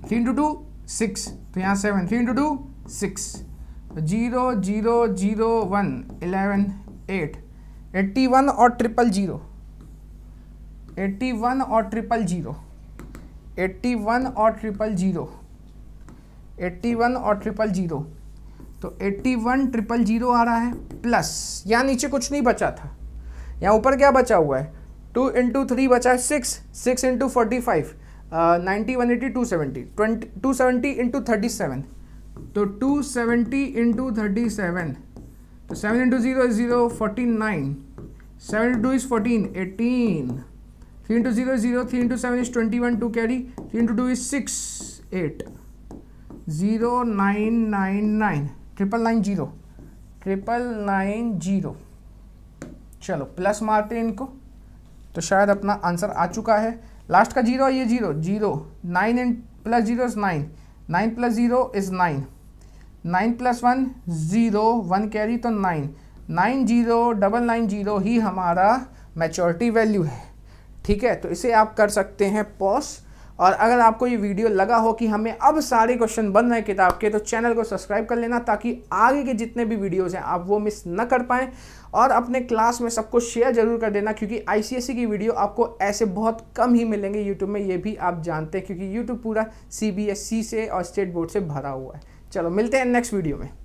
Speaker 1: three into two six तो यहाँ seven three into two six तो zero zero zero one eleven eight eighty one और ट्रिपल जीरो एट्टी वन और ट्रिपल जीरो एट्टी वन और ट्रिपल जीरो एट्टी वन और ट्रिपल जीरो तो एट्टी वन ट्रिपल जीरो आ रहा है प्लस यहाँ नीचे कुछ नहीं बचा था यहाँ ऊपर क्या बचा हुआ है टू इंटू थ्री बचा six six into forty five ninety one eighty two seventy twenty two seventy into thirty seven तो two seventy into thirty seven तो seven into zero is zero forty nine seven into two is fourteen eighteen three into zero zero three into seven is twenty one two carry three into two is six eight zero nine nine nine triple nine zero triple nine zero चलो प्लस मारते हैं इनको तो शायद अपना आंसर आ चुका है लास्ट का जीरो है ये zero zero nine and plus zero is nine nine plus zero is nine nine plus one zero one carry तो nine nine zero double nine zero ही हमारा मेचोरिटी वैल्यू है ठीक है तो इसे आप कर सकते हैं पॉज और अगर आपको ये वीडियो लगा हो कि हमें अब सारे क्वेश्चन बन रहे हैं किताब के तो चैनल को सब्सक्राइब कर लेना ताकि आगे के जितने भी वीडियोज़ हैं आप वो मिस ना कर पाएँ और अपने क्लास में सबको शेयर जरूर कर देना क्योंकि आई की वीडियो आपको ऐसे बहुत कम ही मिलेंगे यूट्यूब में ये भी आप जानते हैं क्योंकि यूट्यूब पूरा सी e से और स्टेट बोर्ड से भरा हुआ है चलो मिलते हैं नेक्स्ट वीडियो में